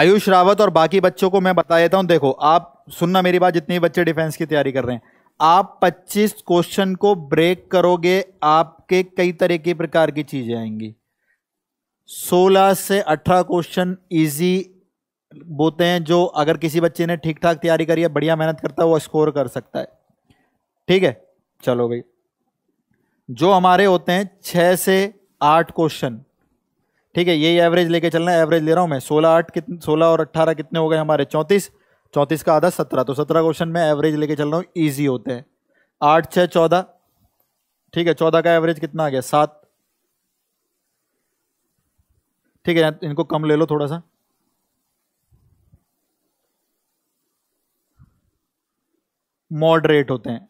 आयुष रावत और बाकी बच्चों को मैं बता देता हूं देखो आप सुनना मेरी बात जितने बच्चे डिफेंस की तैयारी कर रहे हैं आप 25 क्वेश्चन को ब्रेक करोगे आपके कई तरह की प्रकार की चीजें आएंगी 16 से 18 क्वेश्चन इजी बोते हैं जो अगर किसी बच्चे ने ठीक ठाक तैयारी करी है बढ़िया मेहनत करता है वो स्कोर कर सकता है ठीक है चलो भाई जो हमारे होते हैं छः से आठ क्वेश्चन ठीक है यही एवरेज लेके चलना है एवरेज ले रहा हूँ मैं सोलह आठ कितने सोलह और अट्ठारह कितने हो गए हमारे चौंतीस चौंतीस का आधा सत्रह तो सत्रह क्वेश्चन में एवरेज लेके चल रहा हूँ ईजी होते हैं आठ छः चौदह ठीक है चौदह का एवरेज कितना आ गया सात ठीक है इनको कम ले लो थोड़ा सा मॉडरेट होते हैं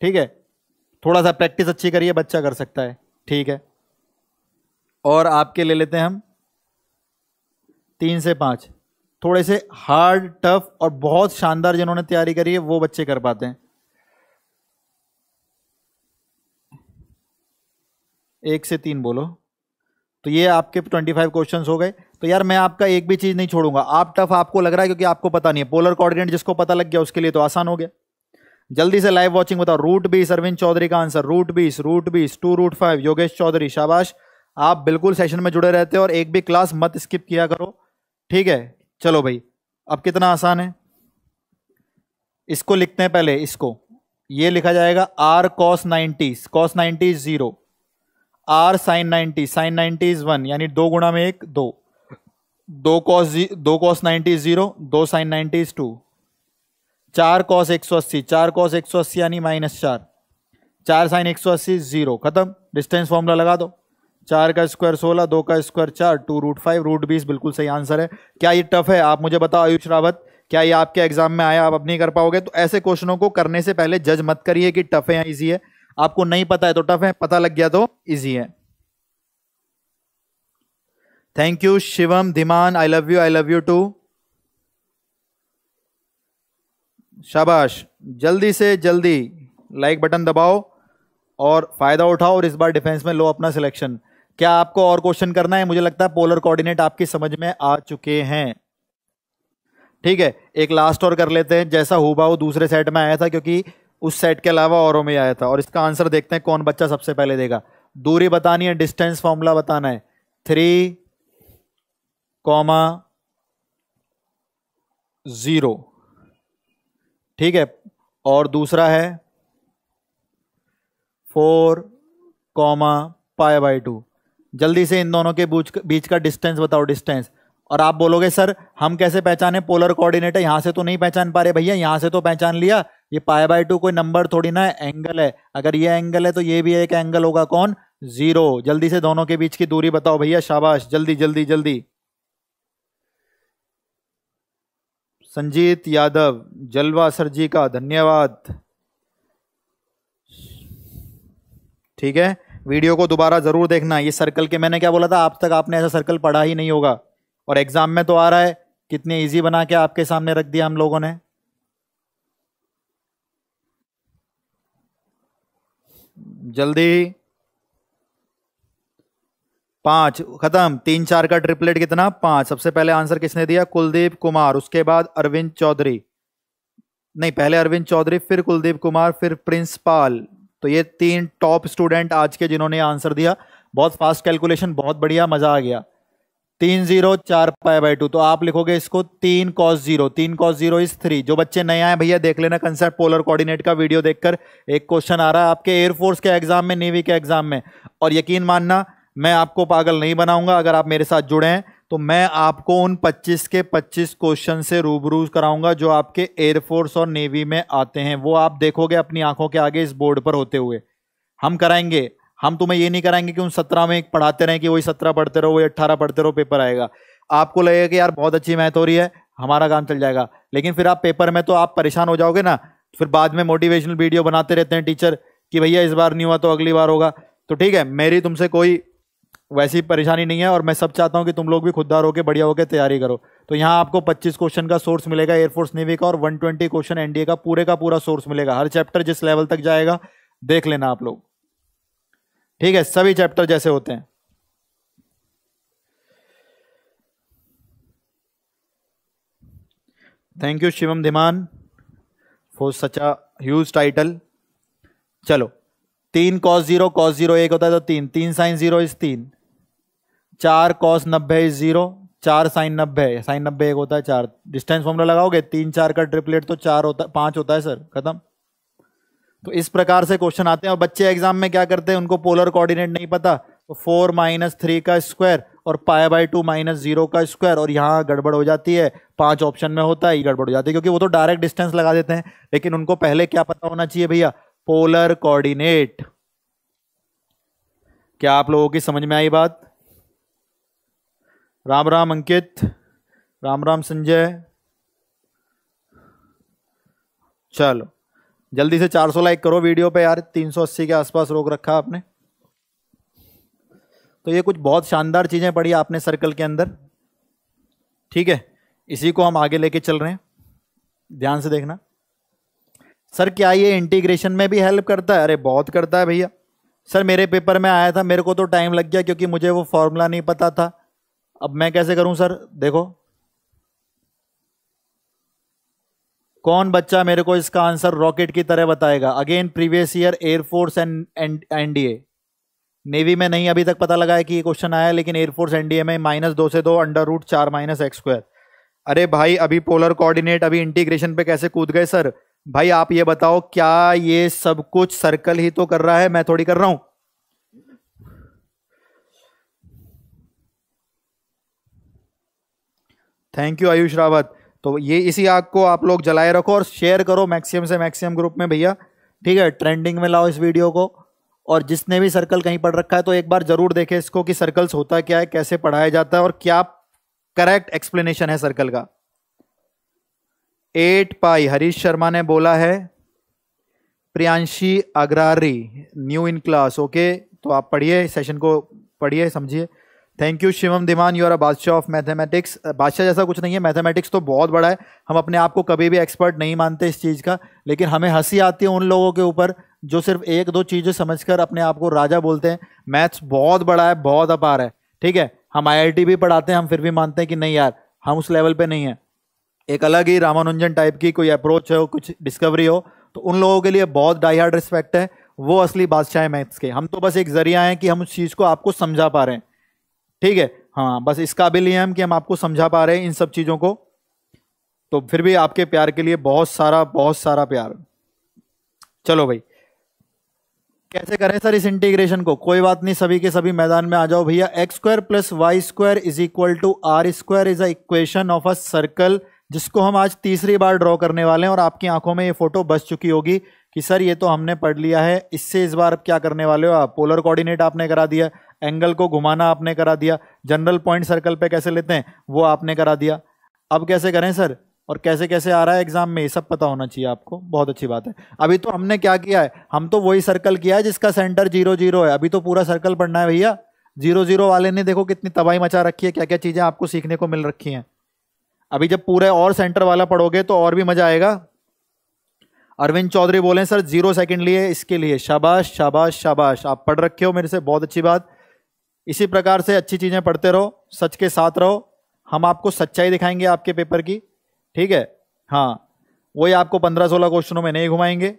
ठीक है थोड़ा सा प्रैक्टिस अच्छी करिए बच्चा कर सकता है ठीक है और आपके ले लेते हैं हम तीन से पाँच थोड़े से हार्ड टफ और बहुत शानदार जिन्होंने तैयारी करी है वो बच्चे कर पाते हैं एक से तीन बोलो तो ये आपके ट्वेंटी फाइव क्वेश्चन हो गए तो यार मैं आपका एक भी चीज़ नहीं छोड़ूंगा आप टफ आपको लग रहा है क्योंकि आपको पता नहीं है पोलर कोऑर्डिनेट जिसको पता लग गया उसके लिए तो आसान हो गया जल्दी से लाइव वॉचिंग बताओ रूट बीस अरविंद चौधरी का आंसर रूट बीस रूट बीस two root five Yogesh Chaudhary शाबाश आप बिल्कुल सेशन में जुड़े रहते हो और एक भी क्लास मत स्किप किया करो ठीक है चलो भाई अब कितना आसान है इसको लिखते हैं पहले इसको ये लिखा जाएगा R cos ninety cos ninety zero R sine ninety sine ninety is one यानी दो गुणा में एक दो दो कॉस दो कॉस नाइन्टी जीरो दो साइन नाइन्टी इज टू चार कॉस एक सौ अस्सी चार कॉस एक सौ अस्सी यानी माइनस चार चार साइन एक सौ अस्सी जीरो खत्म डिस्टेंस फॉर्मूला लगा दो चार का स्क्वायर सोलह दो का स्क्वायर चार टू रूट फाइव रूट बीस बिल्कुल सही आंसर है क्या ये टफ है आप मुझे बताओ आयुष रावत क्या ये आपके एग्जाम में आया आप अब नहीं कर पाओगे तो ऐसे क्वेश्चनों को करने से पहले जज मत करिए कि टफ है या इजी है आपको नहीं पता है तो टफ है पता लग गया तो ईजी है thank you Shivam Dhiman I love you I love you too शाबाश जल्दी से जल्दी लाइक बटन दबाओ और फायदा उठाओ और इस बार डिफेंस में लो अपना सिलेक्शन क्या आपको और क्वेश्चन करना है मुझे लगता है पोलर कोऑर्डिनेट आपकी समझ में आ चुके हैं ठीक है एक लास्ट और कर लेते हैं जैसा हुबाऊ दूसरे सेट में आया था क्योंकि उस सेट के अलावा औरों में आया था और इसका आंसर देखते हैं कौन बच्चा सबसे पहले देगा दूरी बतानी है डिस्टेंस फॉर्मूला बताना है थ्री कॉमा ज़ीरो ठीक है और दूसरा है four comma pi by two जल्दी से इन दोनों के बीच का डिस्टेंस बताओ डिस्टेंस और आप बोलोगे सर हम कैसे पहचाने पोलर कोऑर्डिनेट है यहाँ से तो नहीं पहचान पा रहे भैया यहाँ से तो पहचान लिया ये पाए बाय टू कोई नंबर थोड़ी ना एंगल है अगर ये एंगल है तो ये भी एक एंगल होगा कौन जीरो जल्दी से दोनों के बीच की दूरी बताओ भैया शाबाश जल्दी जल्दी जल्दी संजीत यादव जलवा सर जी का धन्यवाद ठीक है वीडियो को दोबारा ज़रूर देखना ये सर्कल के मैंने क्या बोला था आप तक आपने ऐसा सर्कल पढ़ा ही नहीं होगा और एग्ज़ाम में तो आ रहा है कितने इजी बना के आपके सामने रख दिया हम लोगों ने जल्दी पांच खत्म तीन चार का ट्रिपलेट कितना पांच सबसे पहले आंसर किसने दिया कुलदीप कुमार उसके बाद अरविंद चौधरी नहीं पहले अरविंद चौधरी फिर कुलदीप कुमार फिर प्रिंसपाल तो ये तीन टॉप स्टूडेंट आज के जिन्होंने आंसर दिया बहुत फास्ट कैलकुलेशन बहुत बढ़िया मजा आ गया तीन जीरो चार पाए बाई टू तो आप लिखोगे इसको तीन कॉस जीरो तीन कॉस जीरो इज थ्री जो बच्चे नए आए भैया देख लेना कंसेप्ट पोलर कोऑर्डिनेट का वीडियो देखकर एक क्वेश्चन आ रहा है आपके एयरफोर्स के एग्जाम में नेवी के एग्जाम में और यकीन मानना मैं आपको पागल नहीं बनाऊंगा अगर आप मेरे साथ जुड़े हैं तो मैं आपको उन 25 के 25 क्वेश्चन से रूबरू कराऊंगा जो आपके एयरफोर्स और नेवी में आते हैं वो आप देखोगे अपनी आंखों के आगे इस बोर्ड पर होते हुए हम कराएंगे हम तुम्हें ये नहीं कराएंगे कि उन सत्रह में पढ़ाते रहें कि वही सत्रह पढ़ते रहो वही अट्ठारह पढ़ते रहो पेपर आएगा आपको लगेगा कि यार बहुत अच्छी मैथ हो रही है हमारा काम चल जाएगा लेकिन फिर आप पेपर में तो आप परेशान हो जाओगे ना फिर बाद में मोटिवेशनल वीडियो बनाते रहते हैं टीचर कि भैया इस बार नहीं हुआ तो अगली बार होगा तो ठीक है मेरी तुमसे कोई वैसी परेशानी नहीं है और मैं सब चाहता हूँ कि तुम लोग भी खुददार होकर बढ़िया होकर तैयारी करो तो यहाँ आपको 25 क्वेश्चन का सोर्स मिलेगा एयरफोर्स नेवी का और 120 क्वेश्चन एनडीए का पूरे का पूरा सोर्स मिलेगा हर चैप्टर जिस लेवल तक जाएगा देख लेना आप लोग ठीक है सभी चैप्टर जैसे होते हैं thank you Shivam Dhiman for such as huge title चलो तीन कॉस जीरो कॉस जीरो एक होता है तो तीन तीन साइन जीरो इज तीन चार कॉस नब्बे इज जीरो चार साइन नब्बे साइन नब्बे एक होता है चार डिस्टेंस फॉर्मूला लगाओगे तीन चार का ट्रिपलेट तो चार होता है पांच होता है सर खत्म तो इस प्रकार से क्वेश्चन आते हैं और बच्चे एग्जाम में क्या करते हैं उनको पोलर कोऑर्डिनेट नहीं पता तो फोर माइनस थ्री का स्क्वायर और pi by two minus zero का स्क्वायर और यहाँ गड़बड़ हो जाती है पांच ऑप्शन में होता है ये गड़बड़ हो जाती है क्योंकि वो तो डायरेक्ट डिस्टेंस लगा देते हैं लेकिन उनको पहले क्या पता होना चाहिए भैया पोलर कोऑर्डिनेट क्या आप लोगों की समझ में आई बात राम राम अंकित राम राम संजय चलो जल्दी से 400 लाइक करो वीडियो पे यार 380 के आसपास रोक रखा आपने तो ये कुछ बहुत शानदार चीज़ें पढ़ी आपने सर्कल के अंदर ठीक है इसी को हम आगे लेके चल रहे हैं ध्यान से देखना सर क्या ये इंटीग्रेशन में भी हेल्प करता है अरे बहुत करता है भैया सर मेरे पेपर में आया था मेरे को तो टाइम लग गया क्योंकि मुझे वो फॉर्मूला नहीं पता था अब मैं कैसे करूं सर देखो कौन बच्चा मेरे को इसका आंसर रॉकेट की तरह बताएगा again previous year air force and NDA navy में नहीं अभी तक पता लगा है कि ये क्वेश्चन आया लेकिन एयरफोर्स एनडीए में माइनस दो से दो अंडर रूट चार माइनस एक्स स्क्वायर अरे भाई अभी पोलर कोऑर्डिनेट अभी इंटीग्रेशन पे कैसे कूद गए सर भाई आप ये बताओ क्या ये सब कुछ सर्कल ही तो कर रहा है मैं थोड़ी कर रहा हूं थैंक यू आयुष रावत तो ये इसी आग को आप लोग जलाए रखो और शेयर करो मैक्सिमम से मैक्सिमम ग्रुप में भैया ठीक है ट्रेंडिंग में लाओ इस वीडियो को और जिसने भी सर्कल कहीं पढ़ रखा है तो एक बार जरूर देखे इसको कि सर्कल्स होता क्या है कैसे पढ़ाया जाता है और क्या करेक्ट एक्सप्लेनेशन है सर्कल का एट पाई हरीश शर्मा ने बोला है Priyanshi Agrari new in class okay तो आप पढ़िए सेशन को पढ़िए समझिए thank you Shivam Dhiman you are बादशाह ऑफ मैथमेटिक्स बादशाह जैसा कुछ नहीं है मैथमेटिक्स तो बहुत बड़ा है हम अपने आप को कभी भी एक्सपर्ट नहीं मानते इस चीज़ का लेकिन हमें हंसी आती है उन लोगों के ऊपर जो सिर्फ एक दो चीज़ें समझकर अपने आप को राजा बोलते हैं मैथ्स बहुत बड़ा है बहुत अपार है ठीक है हम टी भी पढ़ाते हैं हम फिर भी मानते हैं कि नहीं यार हम उस लेवल पर नहीं है एक अलग ही रामानुजन टाइप की कोई अप्रोच हो कुछ डिस्कवरी हो तो उन लोगों के लिए बहुत डाई हार्ड रिस्पेक्ट है वो असली बादशाह है मैथ्स के हम तो बस एक जरिया हैं कि हम उस चीज़ को आपको समझा पा रहे हैं ठीक है हाँ बस इस काबिल ये हम कि हम आपको समझा पा रहे हैं इन सब चीज़ों को तो फिर भी आपके प्यार के लिए बहुत सारा बहुत सारा प्यार चलो भाई कैसे करें सर इस इंटीग्रेशन को कोई बात नहीं सभी के सभी मैदान में आ जाओ भैया X square plus Y square is equal to are square is a equation of a circle जिसको हम आज तीसरी बार ड्रॉ करने वाले हैं और आपकी आंखों में ये फोटो बस चुकी होगी कि सर ये तो हमने पढ़ लिया है इससे इस बार क्या करने वाले हो आप पोलर कोऑर्डिनेट आपने करा दिया एंगल को घुमाना आपने करा दिया जनरल पॉइंट सर्कल पे कैसे लेते हैं वो आपने करा दिया अब कैसे करें सर और कैसे कैसे आ रहा है एग्जाम में ये सब पता होना चाहिए आपको बहुत अच्छी बात है अभी तो हमने क्या किया है हम तो वही सर्कल किया है जिसका सेंटर जीरो जीरो है अभी तो पूरा सर्कल पढ़ना है भैया जीरो जीरो वाले ने देखो कितनी तबाही मचा रखी है क्या क्या चीज़ें आपको सीखने को मिल रखी हैं अभी जब पूरे और सेंटर वाला पढ़ोगे तो और भी मजा आएगा अरविंद चौधरी बोले सर जीरो सेकंड लिए इसके लिए शाबाश शाबाश शाबाश आप पढ़ रखे हो मेरे से बहुत अच्छी बात इसी प्रकार से अच्छी चीज़ें पढ़ते रहो सच के साथ रहो हम आपको सच्चाई दिखाएंगे आपके पेपर की ठीक है हाँ वही आपको पंद्रह सोलह क्वेश्चनों में नहीं घुमाएंगे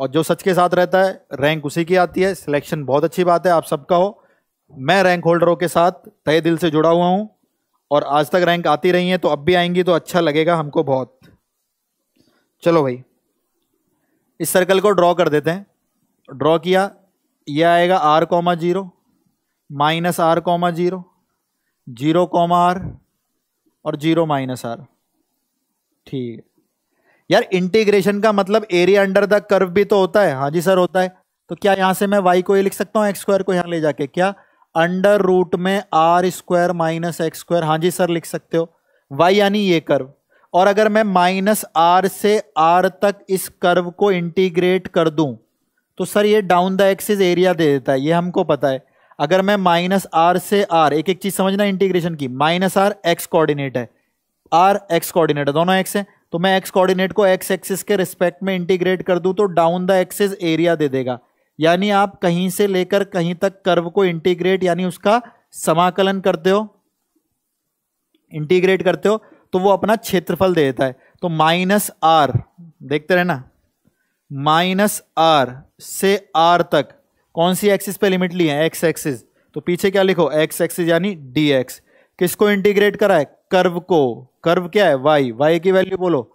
और जो सच के साथ रहता है रैंक उसी की आती है सिलेक्शन बहुत अच्छी बात है आप सबका हो मैं रैंक होल्डरों के साथ तय दिल से जुड़ा हुआ हूँ और आज तक रैंक आती रही है तो अब भी आएंगी तो अच्छा लगेगा हमको बहुत चलो भाई इस सर्कल को ड्रॉ कर देते हैं ड्रॉ किया यह आएगा R comma zero minus R comma zero zero comma R और जीरो माइनस आर ठीक है यार इंटीग्रेशन का मतलब एरिया अंडर द कर्व भी तो होता है हाँ जी सर होता है तो क्या यहाँ से मैं वाई को ये लिख सकता हूँ एक्स स्क्वायर को यहाँ ले जाके क्या अंडर रूट में R square minus X square हाँ जी सर लिख सकते हो वाई यानी ये कर्व और अगर मैं माइनस आर से आर तक इस कर्व को इंटीग्रेट कर दूं तो सर ये डाउन द एक्सिस एरिया दे देता है ये हमको पता है अगर मैं माइनस आर से आर एक एक चीज समझना इंटीग्रेशन की माइनस आर एक्स कोऑर्डिनेट है आर एक्स कोऑर्डिनेट है दोनों एक्स है तो मैं एक्स कोऑर्डिनेट को एक्स एक्सिस के रिस्पेक्ट में इंटीग्रेट कर दूं तो डाउन द एक्सिस एरिया दे देगा यानी आप कहीं से लेकर कहीं तक कर्व को इंटीग्रेट यानी उसका समाकलन करते हो इंटीग्रेट करते हो तो वो अपना क्षेत्रफल दे देता है तो माइनस आर देखते रहना माइनस आर से आर तक कौन सी एक्सिस पे लिमिट ली है एक्स एक्सिस तो पीछे क्या लिखो एक्स एक्सिस यानी डी एक्स किसको इंटीग्रेट करा है कर्व को कर्व क्या है वाई वाई की वैल्यू बोलो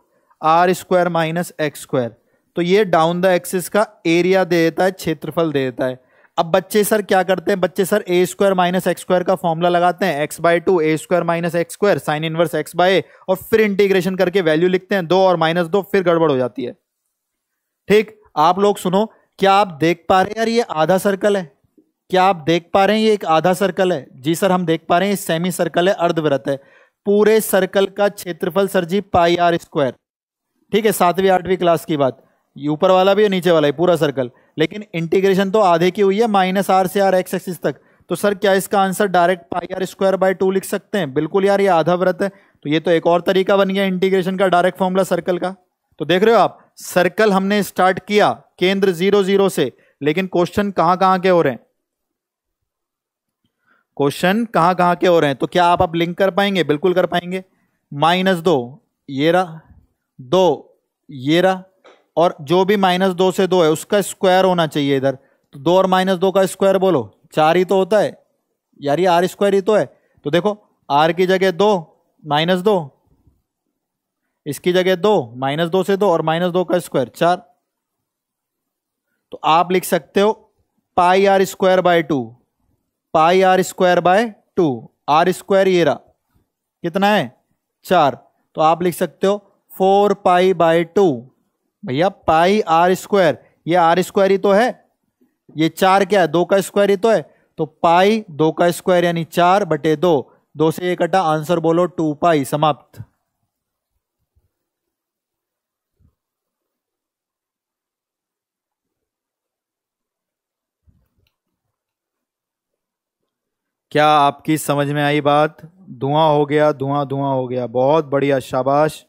R square minus X square तो ये डाउन द एक्सिस का एरिया दे देता है क्षेत्रफल दे देता है अब बच्चे सर क्या करते हैं बच्चे sir A square minus X square का फॉर्मूला लगाते हैं X by two A square minus X square sine inverse X by और फिर इंटीग्रेशन करके वैल्यू लिखते हैं दो और माइनस दो फिर गड़बड़ हो जाती है ठीक आप लोग सुनो क्या आप देख पा रहे हैं यार ये आधा सर्कल है क्या आप देख पा रहे हैं ये एक आधा सर्कल है जी सर हम देख पा रहे हैं सेमी सर्कल है अर्धव्रत है पूरे सर्कल का क्षेत्रफल sir ji pi R square ठीक है सातवीं आठवीं क्लास की बात ऊपर वाला भी है नीचे वाला है पूरा सर्कल लेकिन इंटीग्रेशन तो आधे की हुई है माइनस आर से आर एक्स एक्सिस तक तो सर क्या इसका answer direct pi R square by two लिख सकते हैं बिल्कुल यार ये आधा व्रत है तो ये तो एक और तरीका बन गया इंटीग्रेशन का डायरेक्ट फॉर्मूला सर्कल का तो देख रहे हो आप सर्कल हमने स्टार्ट किया केंद्र जीरो जीरो से लेकिन क्वेश्चन कहां कहां के हो रहे हैं क्वेश्चन कहां कहां के हो रहे हैं तो क्या आप आप लिंक कर पाएंगे बिल्कुल कर पाएंगे माइनस दो ये रहा दो ये रहा और जो भी माइनस दो से दो है उसका स्क्वायर होना चाहिए इधर तो दो और माइनस दो का स्क्वायर बोलो चार ही तो होता है यार ये आर स्क्वायर ही तो है तो देखो आर की जगह दो माइनस दो इसकी जगह दो माइनस दो से दो और माइनस दो का स्क्वायर चार तो आप लिख सकते हो pi R square by two pi R square by two are square ये रहा कितना है चार तो आप लिख सकते हो फोर पाई बाय टू भैया पाई आर स्क्वायर ये आर स्क्वायर ही तो है ये चार क्या है दो का स्क्वायर ही तो है तो पाई दो का स्क्वायर यानी चार बटे दो दो से एक कटा आंसर बोलो टू पाई समाप्त क्या आपकी समझ में आई बात धुआं हो गया धुआं धुआं हो गया बहुत बढ़िया शाबाश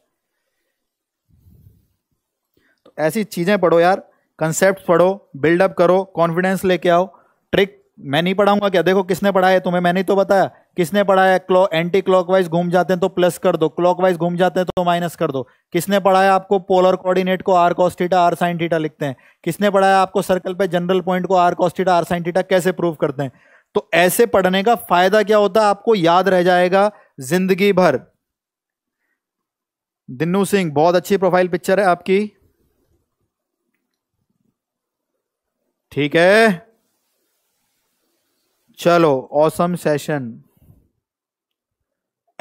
तो ऐसी चीज़ें पढ़ो यार कंसेप्ट पढ़ो बिल्डअप करो कॉन्फिडेंस लेके आओ ट्रिक मैं नहीं पढ़ाऊंगा क्या देखो किसने पढ़ाया तुम्हें मैंने तो बताया किसने पढ़ाया क्लॉ एंटी क्लॉकवाइज घूम जाते हैं तो प्लस कर दो क्लॉकवाइज घूम जाते हैं तो माइनस कर दो किसने पढ़ाया आपको पोलर कोऑर्डिनेट को R cos theta R sine theta लिखते हैं किसने पढ़ाया आपको सर्कल पे जनरल पॉइंट को R cos theta R sine theta कैसे प्रूव करते हैं तो ऐसे पढ़ने का फायदा क्या होता है आपको याद रह जाएगा जिंदगी भर दिन्नू सिंह बहुत अच्छी प्रोफाइल पिक्चर है आपकी ठीक है चलो ऑसम सेशन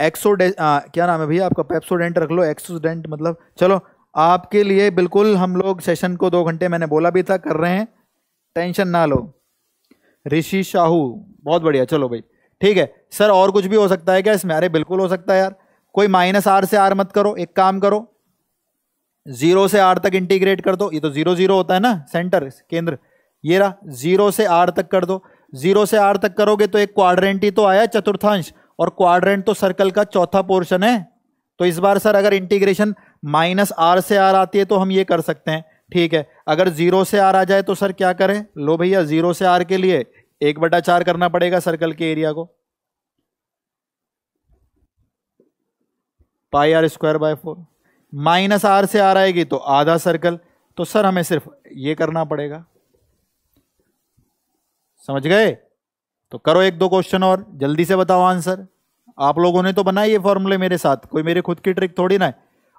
एक्सोडे क्या नाम है भैया आपका पेप्सोडेंट रख लो एक्सोडेंट मतलब चलो आपके लिए बिल्कुल हम लोग सेशन को दो घंटे मैंने बोला भी था कर रहे हैं टेंशन ना लो ऋषि शाहू बहुत बढ़िया चलो भाई ठीक है सर और कुछ भी हो सकता है क्या इसमें अरे बिल्कुल हो सकता है यार कोई माइनस आर से आर मत करो एक काम करो जीरो से आर तक इंटीग्रेट कर दो ये तो जीरो जीरो होता है ना सेंटर केंद्र ये रहा जीरो से आर तक कर दो जीरो से आर तक करोगे तो एक क्वाड्रेंट ही तो आया चतुर्थांश और क्वाड्रेंट तो सर्कल का चौथा पोर्शन है तो इस बार सर अगर इंटीग्रेशन माइनस आर से आर आती है तो हम ये कर सकते हैं ठीक है अगर जीरो से आर आ जाए तो सर क्या करें लो भैया जीरो से आर के लिए एक बटा चार करना पड़ेगा सर्कल के एरिया को pi R square by four minus R से आर आएगी तो आधा सर्कल तो सर हमें सिर्फ ये करना पड़ेगा समझ गए तो करो एक दो क्वेश्चन और जल्दी से बताओ आंसर आप लोगों ने तो बनाई ये फॉर्मूले मेरे साथ कोई मेरे खुद की ट्रिक थोड़ी ना है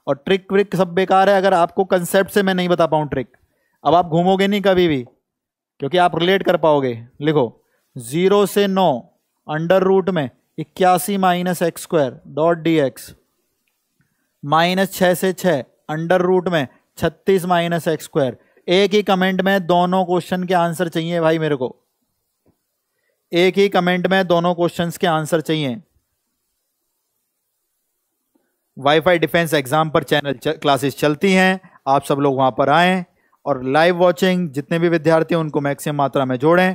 और ट्रिक व्रिक सब बेकार है अगर आपको कंसेप्ट से मैं नहीं बता पाऊँ ट्रिक अब आप घूमोगे नहीं कभी भी क्योंकि आप रिलेट कर पाओगे लिखो जीरो से नौ अंडर रूट में इक्यासी minus X square dot D X minus छः से छः अंडर रूट में छत्तीस माइनस एक्स स्क्वायर एक ही कमेंट में दोनों क्वेश्चन के आंसर चाहिए भाई मेरे को एक ही कमेंट में दोनों क्वेश्चंस के आंसर चाहिए वाईफाई डिफेंस एग्जाम पर चैनल क्लासेस चलती हैं आप सब लोग वहां पर आए और लाइव वॉचिंग जितने भी विद्यार्थी उनको मैक्सिमम मात्रा में जोड़ें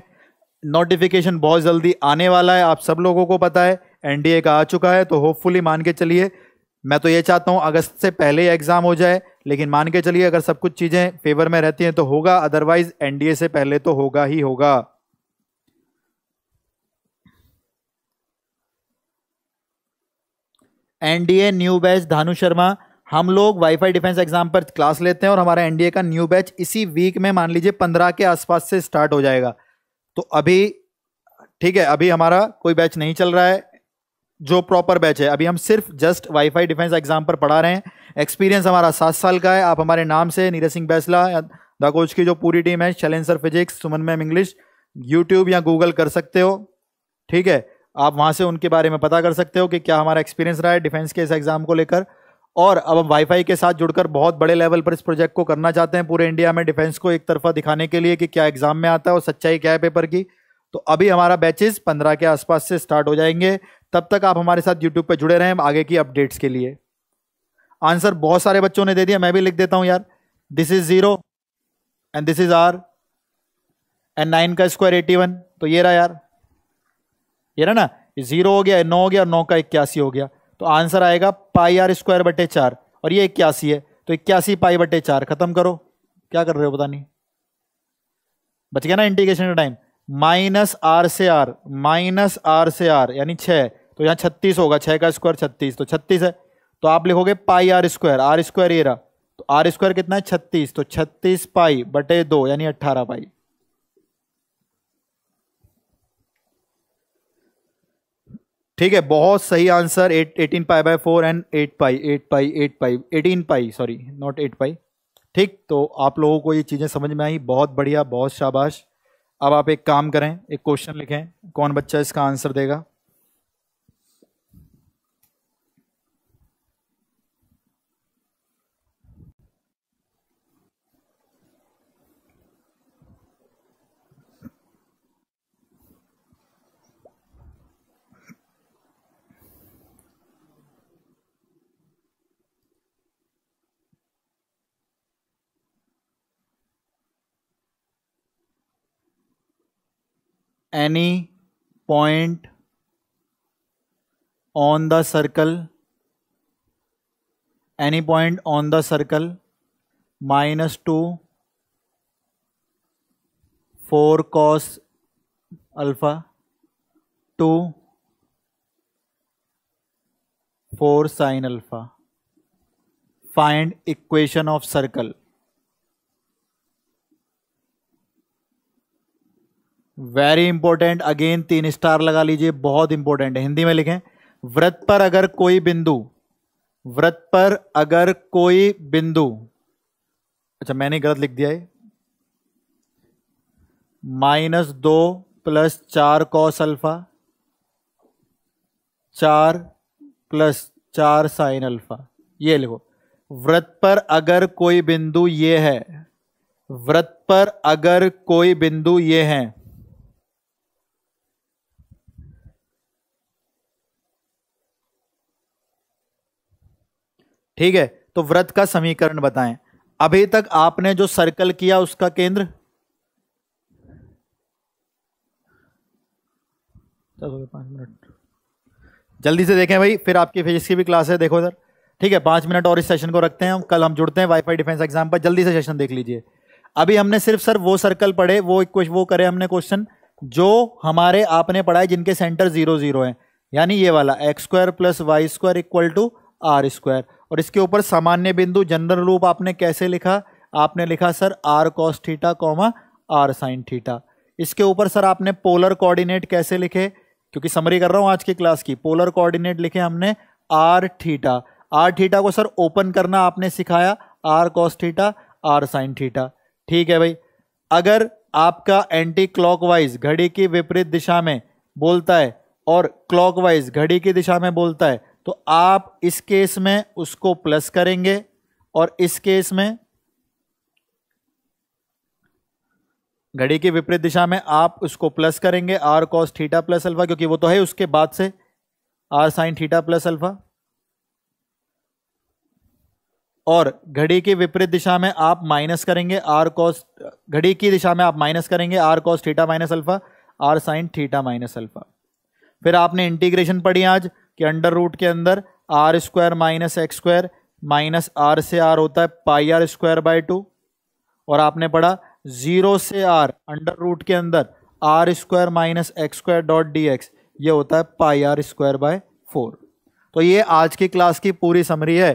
नोटिफिकेशन बहुत जल्दी आने वाला है आप सब लोगों को पता है एनडीए का आ चुका है तो होपफुली मान के चलिए मैं तो ये चाहता हूँ अगस्त से पहले एग्ज़ाम हो जाए लेकिन मान के चलिए अगर सब कुछ चीज़ें फेवर में रहती हैं तो होगा अदरवाइज़ एनडीए से पहले तो होगा ही होगा NDA new batch Dhanu Sharma हम लोग वाईफाई डिफेंस एग्जाम पर क्लास लेते हैं और हमारा एनडीए का न्यू बैच इसी वीक में मान लीजिए पंद्रह के आसपास से स्टार्ट हो जाएगा तो अभी ठीक है अभी हमारा कोई बैच नहीं चल रहा है जो प्रॉपर बैच है अभी हम सिर्फ जस्ट वाईफाई डिफेंस एग्जाम पर पढ़ा रहे हैं एक्सपीरियंस हमारा सात साल का है आप हमारे नाम से नीरज सिंह बैसला द कोच की जो पूरी टीम है शैलेंसर physics Suman ma'am English YouTube या गूगल कर सकते हो ठीक है आप वहाँ से उनके बारे में पता कर सकते हो कि क्या हमारा एक्सपीरियंस रहा है डिफेंस के इस एग्ज़ाम को लेकर और अब हम वाईफाई के साथ जुड़कर बहुत बड़े लेवल पर इस प्रोजेक्ट को करना चाहते हैं पूरे इंडिया में डिफेंस को एक तरफा दिखाने के लिए कि क्या एग्ज़ाम में आता है और सच्चाई क्या है पेपर की तो अभी हमारा बैचेस पंद्रह के आसपास से स्टार्ट हो जाएंगे तब तक आप हमारे साथ यूट्यूब पर जुड़े रहें आगे की अपडेट्स के लिए आंसर बहुत सारे बच्चों ने दे दिया मैं भी लिख देता हूँ यार this is zero and this is R and nine का स्क्वायर एटी वन तो ये रहा यार ये ना ना जीरो हो गया नौ हो गया और नौ का इक्यासी हो गया तो आंसर आएगा पाई आर स्क्वायर बटे चार और ये इक्यासी है तो इक्यासी पाई बटे चार खत्म करो क्या कर रहे हो पता नहीं बच गया ना इंटीग्रेशन का टाइम माइनस आर से आर माइनस आर से आर यानी छः तो यहाँ छत्तीस होगा छः का स्क्वायर छत्तीस तो छत्तीस है तो आप लिखोगे pi R square R square ये रहा तो आर स्क्वायर कितना है छत्तीस तो छत्तीस पाई बटे दो यानी अट्ठारह पाई ठीक है बहुत सही answer eight eighteen pi by four and eight pi eight pi eight pi eighteen pi sorry not eight pi ठीक तो आप लोगों को ये चीज़ें समझ में आई बहुत बढ़िया बहुत शाबाश अब आप एक काम करें एक क्वेश्चन लिखें कौन बच्चा इसका आंसर देगा any point on the circle any point on the circle minus two four cos alpha two four sine alpha find equation of circle very important again तीन स्टार लगा लीजिए बहुत इंपॉर्टेंट है हिंदी में लिखें व्रत पर अगर कोई बिंदु व्रत पर अगर कोई बिंदु अच्छा मैंने गलत लिख दिया है माइनस दो प्लस चार कॉस अल्फा चार प्लस चार साइन अल्फा ये लिखो व्रत पर अगर कोई बिंदु ये है व्रत पर अगर कोई बिंदु ये हैं ठीक है तो व्रत का समीकरण बताएं अभी तक आपने जो सर्कल किया उसका केंद्र चलो मिनट जल्दी से देखें भाई फिर आपकी फिजिक्स की भी क्लास है देखो सर ठीक है पांच मिनट और इस सेशन को रखते हैं कल हम जुड़ते हैं वाईफाई डिफेंस एग्जाम पर जल्दी से सेशन देख लीजिए अभी हमने सिर्फ सर वो सर्कल पढ़े वो कुछ वो करे हमने क्वेश्चन जो हमारे आपने पढ़ाए जिनके सेंटर जीरो जीरो है यानी ये वाला X square plus Y square equal to are square और इसके ऊपर सामान्य बिंदु जनरल रूप आपने कैसे लिखा आपने लिखा sir are cos theta comma are sine theta इसके ऊपर सर आपने पोलर कोऑर्डिनेट कैसे लिखे क्योंकि समरी कर रहा हूँ आज की क्लास की पोलर कोऑर्डिनेट लिखे हमने आर थीटा आर थीटा को सर ओपन करना आपने सिखाया R cos theta are sine theta ठीक है भाई अगर आपका एंटी क्लॉकवाइज घड़ी की विपरीत दिशा में बोलता है और क्लॉकवाइज घड़ी की दिशा में बोलता है तो आप इस केस में उसको प्लस करेंगे और इस केस में घड़ी की विपरीत दिशा में आप उसको प्लस करेंगे R cos theta plus alpha क्योंकि वो तो है उसके बाद से R sine theta plus alpha और घड़ी की विपरीत दिशा में आप माइनस करेंगे आर कॉस घड़ी की दिशा में आप माइनस करेंगे R cos theta minus alpha R sine theta minus alpha फिर आपने इंटीग्रेशन पढ़ी आज कि अंडर रूट के अंदर R square minus X square minus R से आर होता है pi R square by two और आपने पढ़ा जीरो से आर अंडर रूट के अंदर R square minus X square dot D X ये होता है pi R square by four तो ये आज की क्लास की पूरी समरी है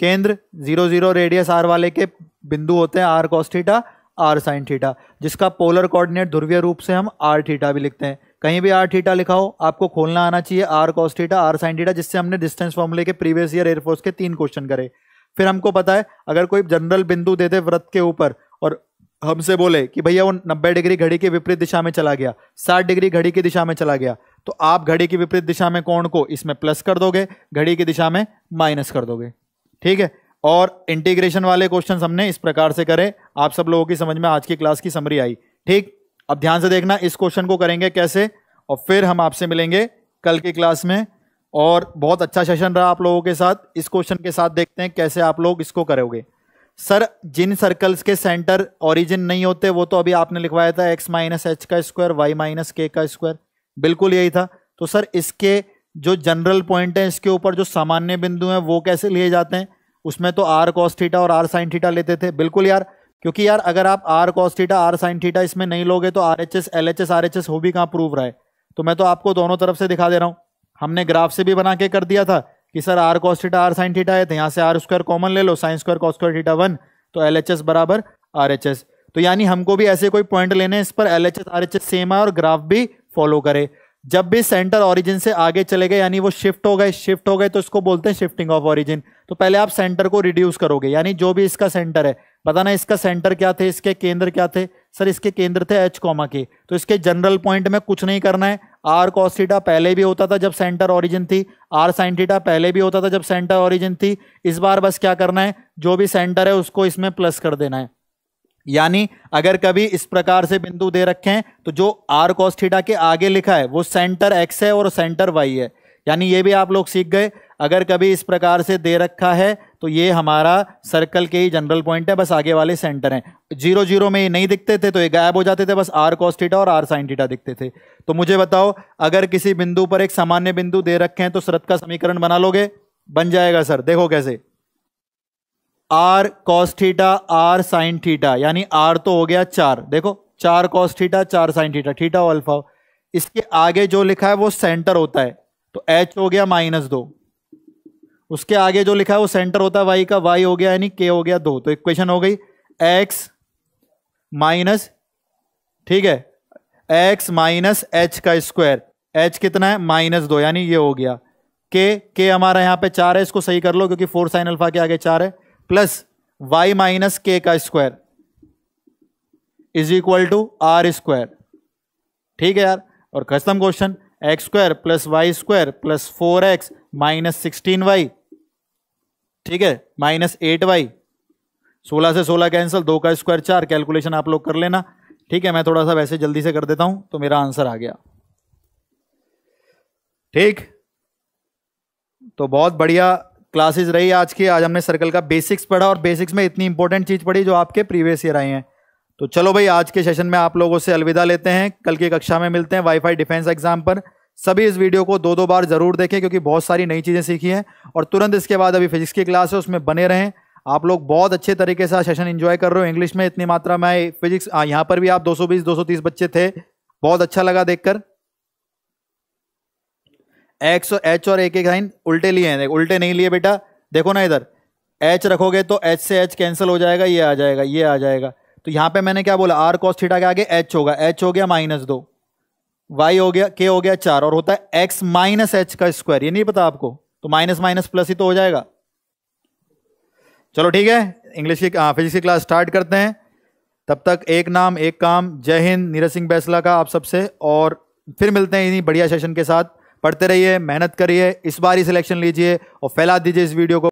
केंद्र जीरो जीरो रेडियस आर वाले के बिंदु होते हैं R cos theta R sine theta जिसका पोलर कोऑर्डिनेट ध्रुवीय रूप से हम आर थीटा भी लिखते हैं कहीं भी आर थीटा लिखा हो आपको खोलना आना चाहिए are cos theta are sine theta जिससे हमने डिस्टेंस फॉर्मूले के प्रीवियस ईयर एयरफोर्स के तीन क्वेश्चन करे फिर हमको पता है अगर कोई जनरल बिंदु दे दे व्रत के ऊपर और हमसे बोले कि भैया वो नब्बे डिग्री घड़ी की विपरीत दिशा में चला गया साठ डिग्री घड़ी की दिशा में चला गया तो आप घड़ी की विपरीत दिशा में कोण को इसमें प्लस कर दोगे घड़ी की दिशा में माइनस कर दोगे ठीक है और इंटीग्रेशन वाले क्वेश्चन हमने इस प्रकार से करे आप सब लोगों की समझ में आज की क्लास की समरी आई ठीक अब ध्यान से देखना इस क्वेश्चन को करेंगे कैसे और फिर हम आपसे मिलेंगे कल की क्लास में और बहुत अच्छा सेशन रहा आप लोगों के साथ इस क्वेश्चन के साथ देखते हैं कैसे आप लोग इसको करोगे सर जिन सर्कल्स के सेंटर ओरिजिन नहीं होते वो तो अभी आपने लिखवाया था एक्स माइनस एच का स्क्वायर वाई माइनस के का स्क्वायर बिल्कुल यही था तो सर इसके जो जनरल पॉइंट हैं इसके ऊपर जो सामान्य बिंदु हैं वो कैसे लिए जाते हैं उसमें तो आर कॉस और आर साइन थीटा लेते थे बिल्कुल यार क्योंकि यार अगर आप R cos theta are sine theta इसमें नहीं लोगे तो R H S L H S R H S हो भी कहाँ प्रूव रहा है तो मैं तो आपको दोनों तरफ से दिखा दे रहा हूँ हमने ग्राफ से भी बना के कर दिया था कि sir are cos theta are sine theta है तो यहाँ से आर स्क्वायर कॉमन ले लो sine square cos square theta one तो एल एच एस बराबर आर एच एस तो यानी हमको भी ऐसे कोई पॉइंट लेने इस पर L H S R H S same है और ग्राफ भी फॉलो करे जब भी सेंटर ऑरिजिन से आगे चले गए यानी वो शिफ्ट हो गए शिफ्ट हो गए तो इसको बोलते हैं शिफ्टिंग ऑफ ऑरिजिन तो पहले आप सेंटर को रिड्यूस करोगे यानी जो भी इसका सेंटर है बताना इसका सेंटर क्या थे इसके केंद्र क्या थे सर इसके केंद्र थे एच कॉमा के तो इसके जनरल पॉइंट में कुछ नहीं करना है आर कॉस्टिटा पहले भी होता था जब सेंटर ऑरिजिन थी आर साइंटिटा पहले भी होता था जब सेंटर ऑरिजिन थी इस बार बस क्या करना है जो भी सेंटर है उसको इसमें प्लस कर देना है यानी अगर कभी इस प्रकार से बिंदु दे रखें तो जो आर कॉस थीटा के आगे लिखा है वो सेंटर एक्स है और सेंटर वाई है यानी ये भी आप लोग सीख गए अगर कभी इस प्रकार से दे रखा है तो ये हमारा सर्कल के ही जनरल पॉइंट है बस आगे वाले सेंटर हैं जीरो जीरो में ये नहीं दिखते थे तो ये गायब हो जाते थे बस आर कॉस थीटा और आर साइन थीटा दिखते थे तो मुझे बताओ अगर किसी बिंदु पर एक सामान्य बिंदु दे रखे हैं तो सृत का समीकरण बना लोगे बन जाएगा सर देखो कैसे R cos theta are sine theta यानी आर तो हो गया चार देखो चार कॉस थीटा चार साइन थीटा थीटा अल्फा इसके आगे जो लिखा है वो सेंटर होता है तो एच हो गया माइनस दो उसके आगे जो लिखा है वो सेंटर होता है वाई का वाई हो गया यानी के हो गया दो तो इक्वेशन हो गई एक्स माइनस ठीक है एक्स माइनस एच का स्क्वायर एच कितना है माइनस दो यानी ये हो गया के के हमारा यहां पे चार है इसको सही कर लो क्योंकि फोर साइन अल्फा के आगे चार है प्लस वाई माइनस के का square is equal to are square ठीक है यार और custom question X square plus Y square plus four X minus sixteen Y ठीक है माइनस एट वाई सोलह से सोलह कैंसिल दो का स्क्वायर चार कैलकुलेशन आप लोग कर लेना ठीक है मैं थोड़ा सा वैसे जल्दी से कर देता हूं तो मेरा आंसर आ गया ठीक तो बहुत बढ़िया क्लासेज रही आज की आज हमने सर्कल का बेसिक्स पढ़ा और बेसिक्स में इतनी इंपॉर्टेंट चीज़ पढ़ी जो आपके प्रीवियस ईयर आई हैं तो चलो भाई आज के सेशन में आप लोगों से अलविदा लेते हैं कल की कक्षा में मिलते हैं वाईफाई डिफेंस एग्जाम पर सभी इस वीडियो को दो दो बार जरूर देखें क्योंकि बहुत सारी नई चीज़ें सीखी हैं और तुरंत इसके बाद अभी फिजिक्स की क्लास है उसमें बने रहें आप लोग बहुत अच्छे तरीके से सेशन इन्जॉय कर रहे हो इंग्लिश में इतनी मात्रा में फिजिक्स यहाँ पर भी आप 220 230 बच्चे थे बहुत अच्छा लगा देखकर एक्स एच और एक एक साइन उल्टे लिए हैं उल्टे नहीं लिए बेटा देखो ना इधर एच रखोगे तो एच से एच कैंसिल हो जाएगा ये आ जाएगा ये आ जाएगा तो यहाँ पे मैंने क्या बोला आर कॉस थीटा के आगे एच होगा एच हो गया माइनस दो वाई हो गया के हो गया चार और होता है एक्स माइनस एच का स्क्वायर ये नहीं पता आपको तो माइनस माइनस प्लस ही तो हो जाएगा चलो ठीक है इंग्लिश की फिजिक्स हाँ, की क्लास स्टार्ट करते हैं तब तक एक नाम एक काम जय हिंद नीरज सिंह बैसला का आप सबसे और फिर मिलते हैं इन्हीं बढ़िया सेशन के साथ पढ़ते रहिए मेहनत करिए इस बार ही सिलेक्शन लीजिए और फैला दीजिए इस वीडियो को